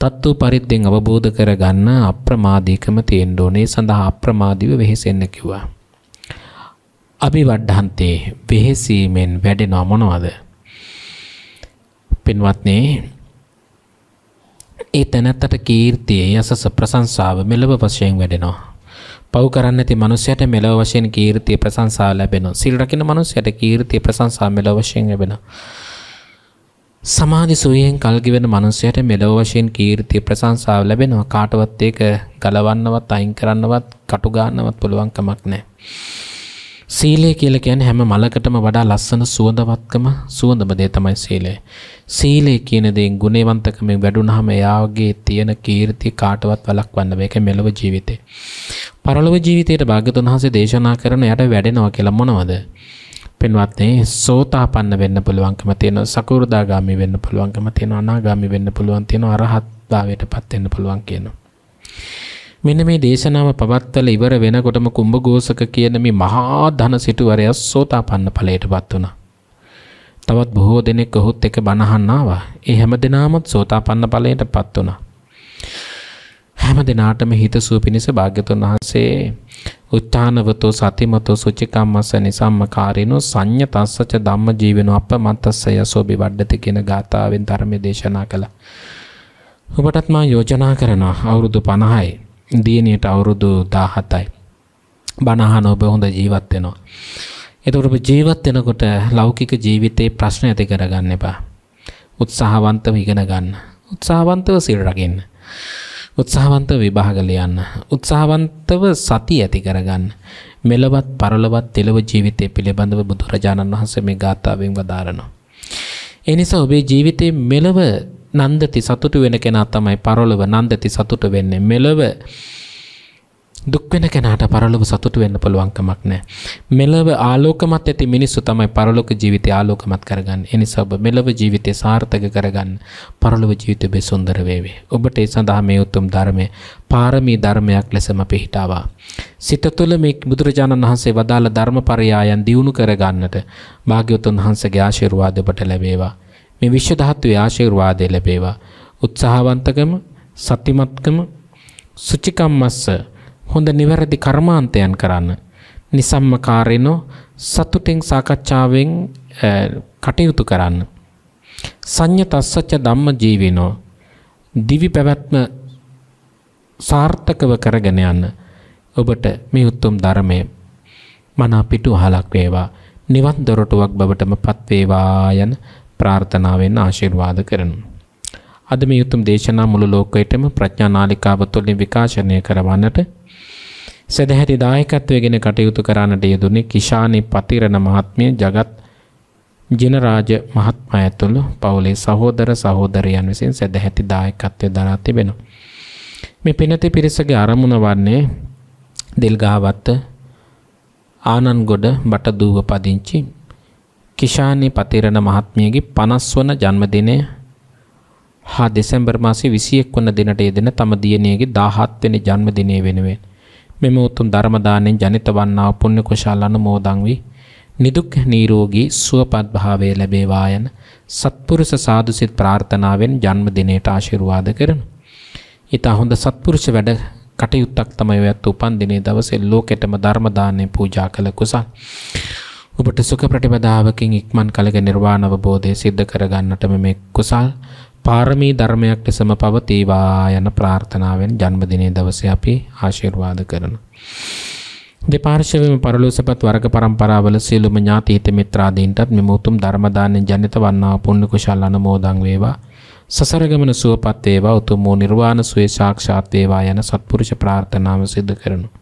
තත්ත්ව පරිද්දෙන් අවබෝධ කරගන්න අප්‍රමාදීකම තියෙන්න ඕනේ සඳහා අප්‍රමාදීව වෙහෙසෙන්න කිව්වා. අභිවඩ්ඩන්තේ වෙහෙසීමෙන් වැඩෙනවා මොනවද? පින්වත්නි ඒ තැනැත්තට කීර්තිය යසස ප්‍රසංසාව මෙලව වශයෙන් වැඩෙනවා. පව් කරන්න ඇති මනුස්සයට මෙලව වශයෙන් කීර්තිය ප්‍රසංසා ලැබෙනවා. සිල් රකින්න මනුස්සයට කීර්තිය ප්‍රසංසා මෙලව වශයෙන් ලැබෙනවා. සමාධි සුවයෙන් කල්ගිවෙන මනුස්සයට මෙලොව වශයෙන් කීර්තිය ප්‍රශංසාව ලැබෙනවා කාටවත් ඒක ගලවන්නවත් අයින් කරන්නවත් කටු ගන්නවත් පුළුවන් කමක් නැහැ. සීලය කියලා කියන්නේ හැම මලකටම වඩා ලස්සන සුවඳවත්කම සුවඳම දේ තමයි සීලය. සීලය කියන දේෙන් ගුණවන්තකමෙන් වැඩුණාම එයාගේ තියෙන කීර්තිය කාටවත් වළක්වන්න බෑ. ඒක මෙලොව ජීවිතේ. පරලොව ජීවිතේට භාග්‍යතුන් වහන්සේ දේශනා කරන යට වැඩෙනවා කියලා මොනවද? පින්වත්නේ සෝතාපන්න වෙන්න පුළුවන්කම තියෙනවා සකෘදාගාමි වෙන්න පුළුවන්කම තියෙනවා අනාගාමි වෙන්න පුළුවන් තියෙනවා අරහත් භාවයටපත් වෙන්න පුළුවන් කියනවා මෙන්න මේ දේශනාව පවත්වල ඉවර වෙනකොටම කුම්භඝෝසක කියන මේ මහා ධන සිටුවරයා සෝතාපන්න ඵලයටපත් වුණා. තවත් බොහෝ දෙනෙක් ඔහුත් එක බණහන් ආවා. ඒ හැමදෙනාම සෝතාපන්න ඵලයටපත් වුණා. හැම දිනාටම හිත සුව පිණිස භාග්‍යතුන් වහන්සේ උත්තානවතෝ සතිමතෝ සුචිකම්මස්ස නිසම්මකාරිනෝ සංඤතස්සච ධම්ම ජීවනෝ අපමත්තස්ස යසෝබි වඩ්ඩති කියන ගාථාවෙන් ධර්මයේ දේශනා කළා. ඔබටත් මා යෝජනා කරනවා අවුරුදු 50යි දිනේට අවුරුදු 17යි. බණහන ඔබ හොඳ ජීවත් වෙනවා. එතකොට ඔබ ජීවත් වෙනකොට ලෞකික ජීවිතේ ප්‍රශ්න ඇති කරගන්න එපා. උත්සාහවන්තව ඉගෙන ගන්න. උත්සාහවන්තව සිල් රකින්න. උත්සාහවන්තව විභාග ලියන්න. උත්සාහවන්තව සති ඇති කරගන්න. මෙලවත් පරලොවත් තෙලව ජීවිතය පිළිබඳව බුදුරජාණන් වහන්සේ මේ ගාථාවෙන් වදාරනවා. ඒ නිසා ඔබේ ජීවිතේ මෙලව නන්දති සතුටු වෙන කෙනා තමයි පරලොව නන්දති සතුට වෙන්නේ. මෙලව දුක්වෙන කෙනට පරලොව සතුට වෙන්න පුළුවන්කමක් නෑ. මෙලව ආලෝකමත් ඇති මිනිස්සු තමයි පරලොක ජීවිතය ආලෝකමත් කරගන්න එනිසාබ මෙලව ජීවිතය සාර්ථක කරගන්න පරලොව ජීවිත බෙ සුන්දර වේවේ. ඔබට ඒ සඳහා මේ උත්තුම් ධර්මය පාරමී ධර්මයක් ලෙසම පිහිටාවා. සිත තුළ මේ බුදුරජාණන් වහන්සේ වදාළ ධර්ම පරයායන් දියුණු කරගන්නට භාග්‍යවතුන් වහන්සගේ ආශිර්වාද ඔබට ලැබේවා. මේ විශ්ව ධාතුවේ ආශිර්වාදය ලැබේවා. උත්සාහවන්තකම සතිමත්කම සුචිකම්මස්ස හොඳ නිවැරදි කර්මාන්තයන් කරන්න. නිසම්මකාරේනෝ සතුටෙන් සාකච්ඡාවෙන් කටයුතු කරන්න. සංයතස්සච්ච ධම්ම ජීවිනෝ දිවි පැවැත්ම සාර්ථකව කරගෙන යන්න ඔබට මේ උතුම් ධර්මය මනා පිටු අහලක් වේවා නිවන් දොරටුවක් බවටම පත් වේවා යන ප්‍රාර්ථනාවෙන් ආශිර්වාද කරමු. අද මේ උතුම් දේශනා මුළු ලෝකයටම ප්‍රඥා නාලිකාව තුළින් විකාශනය කරවන්නට සදැහැති දායකත්වයගෙන කටයුතු කරන්නට යෙදුනේ කිෂානි පතිරණ මහත්මිය ජගත් ජිනරාජ මහත්මයා ඇතුළු පවුලේ සහෝදර සහෝදරයන් විසින් සදැහැති දායකත්වය දරා තිබෙනවා. මේ පිනති පිරිසගේ අරමුණ වන්නේ දෙල්ගහවත්ත ආනන්ගොඩ බටදූව පදිංචි කිෂානි පතිරණ මහත්මියගේ 50 වන ජන්මදිනය හා දෙසැම්බර් මාසේ 21 වන දිනට යෙදෙන තම දියණියගේ 17 වෙනි ජන්මදිනය වෙනුවෙන් මෙම උතුම් ධර්ම දාණයෙන් ජනිත වන්නා පුණ්‍ය කුශාල අනුමෝදන් වී නිදුක් නිරෝගී සුවපත් භාවය ලැබේවා යන සත්පුරුෂ සාදු සිත් ප්‍රාර්ථනාවෙන් ජන්මදිනයට ආශිර්වාද කරමි. ඊට හොඳ සත්පුරුෂ වැඩ කටයුත්තක් තමයි ඔයත් උපන් දිනේ දවසේ ලෝකෙටම ධර්ම දාණය පූජා කළ කුසල්. ඔබට සුඛ ප්‍රතිපදාවකින් ඉක්මන් කලක නිර්වාණ අවබෝධය සිද්ධ කරගන්නට මේ කුසල් පාරමී ධර්මයක් ලෙසම පවතිවා යන ප්‍රාර්ථනාවෙන් ජන්මදිනයේ දවසේ අපි ආශිර්වාද කරන. දෙපාර්ශවයම පරලෝසපත් වර්ග පරම්පරාවල සියලුම ඥාති හිත මිත්‍රාදීන්ටත් මෙම උතුම් ධර්ම දාණයෙන් ජනිත වන්නා පුණ්‍ය කුසල අනුමෝදන් වේවා. සසර ගමන සුවපත් වේවා උතුම් වූ නිර්වාණ සුවේ සාක්ෂාත් වේවා යන සත්පුරුෂ ප්‍රාර්ථනාව සිදු කරනවා.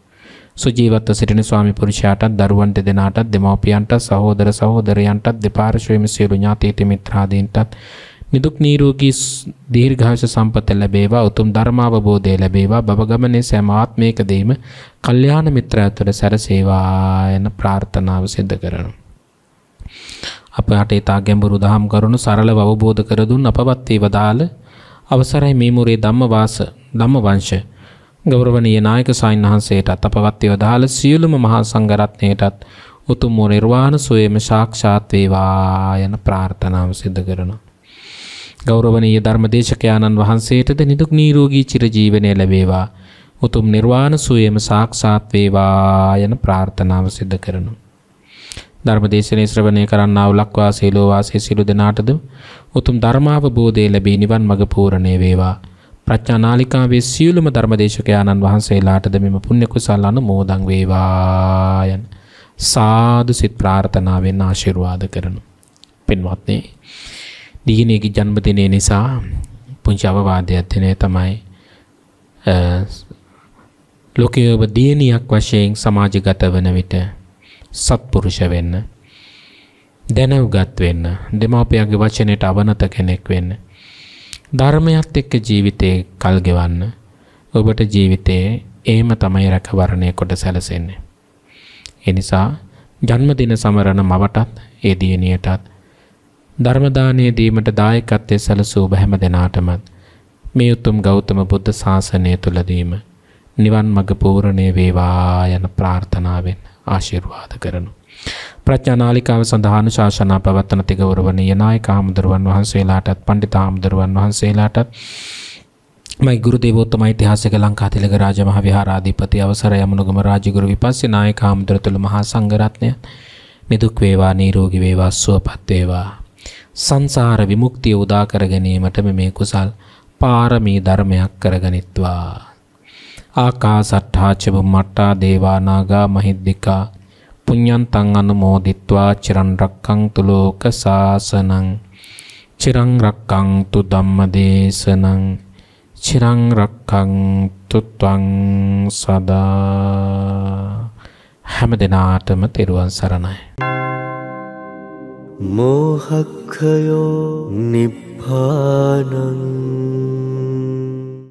සුජීවත්ව සිටින ස්වාමි පුරුෂයාටත් දරුවන් දෙදෙනාටත් දෙමව්පියන්ටත් සහෝදර සහෝදරයන්ටත් දෙපාර්ශ්වයේම සියලු ඥාති මිත්‍රාදීන්ටත් නිදුක් නීරෝගී දීර්ඝායුෂ සම්පත ලැබේවා උතුම් ධර්මාවබෝධය ලැබේවා බව ගමනේ සෑම ආත්මයකදීම කල්යාණ මිත්‍රයත්වර සැරසේවා යන ප්‍රාර්ථනාව සිදු කරනවා. අපට ඊතා ගැඹුරු දහම් කරුණු සරලව අවබෝධ කර දුන් අපවත් වේවදාල අවසරයි මේ මුරේ ධම්මවාස ධම්මවංශ ගෞරවනීය නායක සායන්හන්සේටත් අපවත් වේවදාල සියලුම මහා සංඝරත්නයටත් උතුම් නිර්වාණ සෝයම සාක්ෂාත් වේවා යන ප්‍රාර්ථනාව සිදු කරනවා ගෞරවනීය ධර්මදේශකයාණන් වහන්සේටද නිදුක් නිරෝගී චිරජීවනය ලැබේවා. උතුම් නිර්වාණ සුවයම සාක්ෂාත් වේවා යන ප්‍රාර්ථනාව සිදු කරනු. ධර්මදේශනයේ ශ්‍රවණය කරන්නා වූ ලක්වාසී ලෝවාසී සිළු දෙනාටද උතුම් ධර්මාවබෝධය ලැබී නිවන් මඟ පූර්ණේ වේවා. ප්‍රඥා නාලිකාවේ සියලුම ධර්මදේශකයාණන් වහන්සේලාටද මෙම පුණ්‍ය කුසල අනුමෝදන් වේවා යන සාදු සිත ප්‍රාර්ථනාවෙන් ආශිර්වාද කරනු. පින්වත්නි දීගෙනගේ ජන්මතිනය නිසා පුංචි අවවාදයක් දෙනය තමයි ලෝකයේ ඔබ දියණියක් වශයෙන් සමාජගත වන විට සත්පුරුෂ වෙන්න දැනුගත් වෙන්න දෙමාපියන්ගේ වචනයට අවනත කෙනෙක් වෙන්න ධර්මයත් එක්ක ජීවිතේ කල් ගෙවන්න ඔබට ජීවිතේ එහෙම තමයි රැකවරණය කොට සැලසෙන්නේ. ඒ නිසා ජන්මදින සමරන මවටත් ඒ දියණියටත් ධර්ම දානය දීමට දායකත්වයේ සැලසූ හැම දෙනාටම මේ උතුම් ගෞතම බුද්ධ ශාසනය තුලදීම නිවන් මඟ පූර්ණේ වේවා යන ප්‍රාර්ථනාවෙන් ආශිර්වාද කරනු. ප්‍රඥානාලිකාව සඳහා අනුශාසනා පවත්වන තිගවරවණීය නායක හමුදුරුවන් වහන්සේලාටත් පණ්ඩිත හමුදුරුවන් වහන්සේලාටත් මයි ගුරු දේවෝත්තම ඓතිහාසික ලංකාතිලක රාජමහා විහාරාධිපති අවසර යමුණුගම රාජගුරු විපස්සී නායක හමුදුරතුළු මහා සංඝරත්නය නිදුක් වේවා නිරෝගී වේවා සුවපත් වේවා සංසාර විමුක්තිය උදා කර ගැනීමට මේ කුසල් පාරමී ධර්මයක් කරගනිත්වා. ආකාසට්ඨාච බුම්මට්ටා දේවානාගා මහිද්దికා පුඤ්ඤන්තං අනුමෝදිත්වා චිරන් රක්ඛන්තු ලෝක සාසනං චිරං රක්ඛන්තු ධම්මදේශනං චිරං රක්ඛන්තු ත්වං සදා හැම දිනාටම තෙරුවන් සරණයි मोहखयो निभा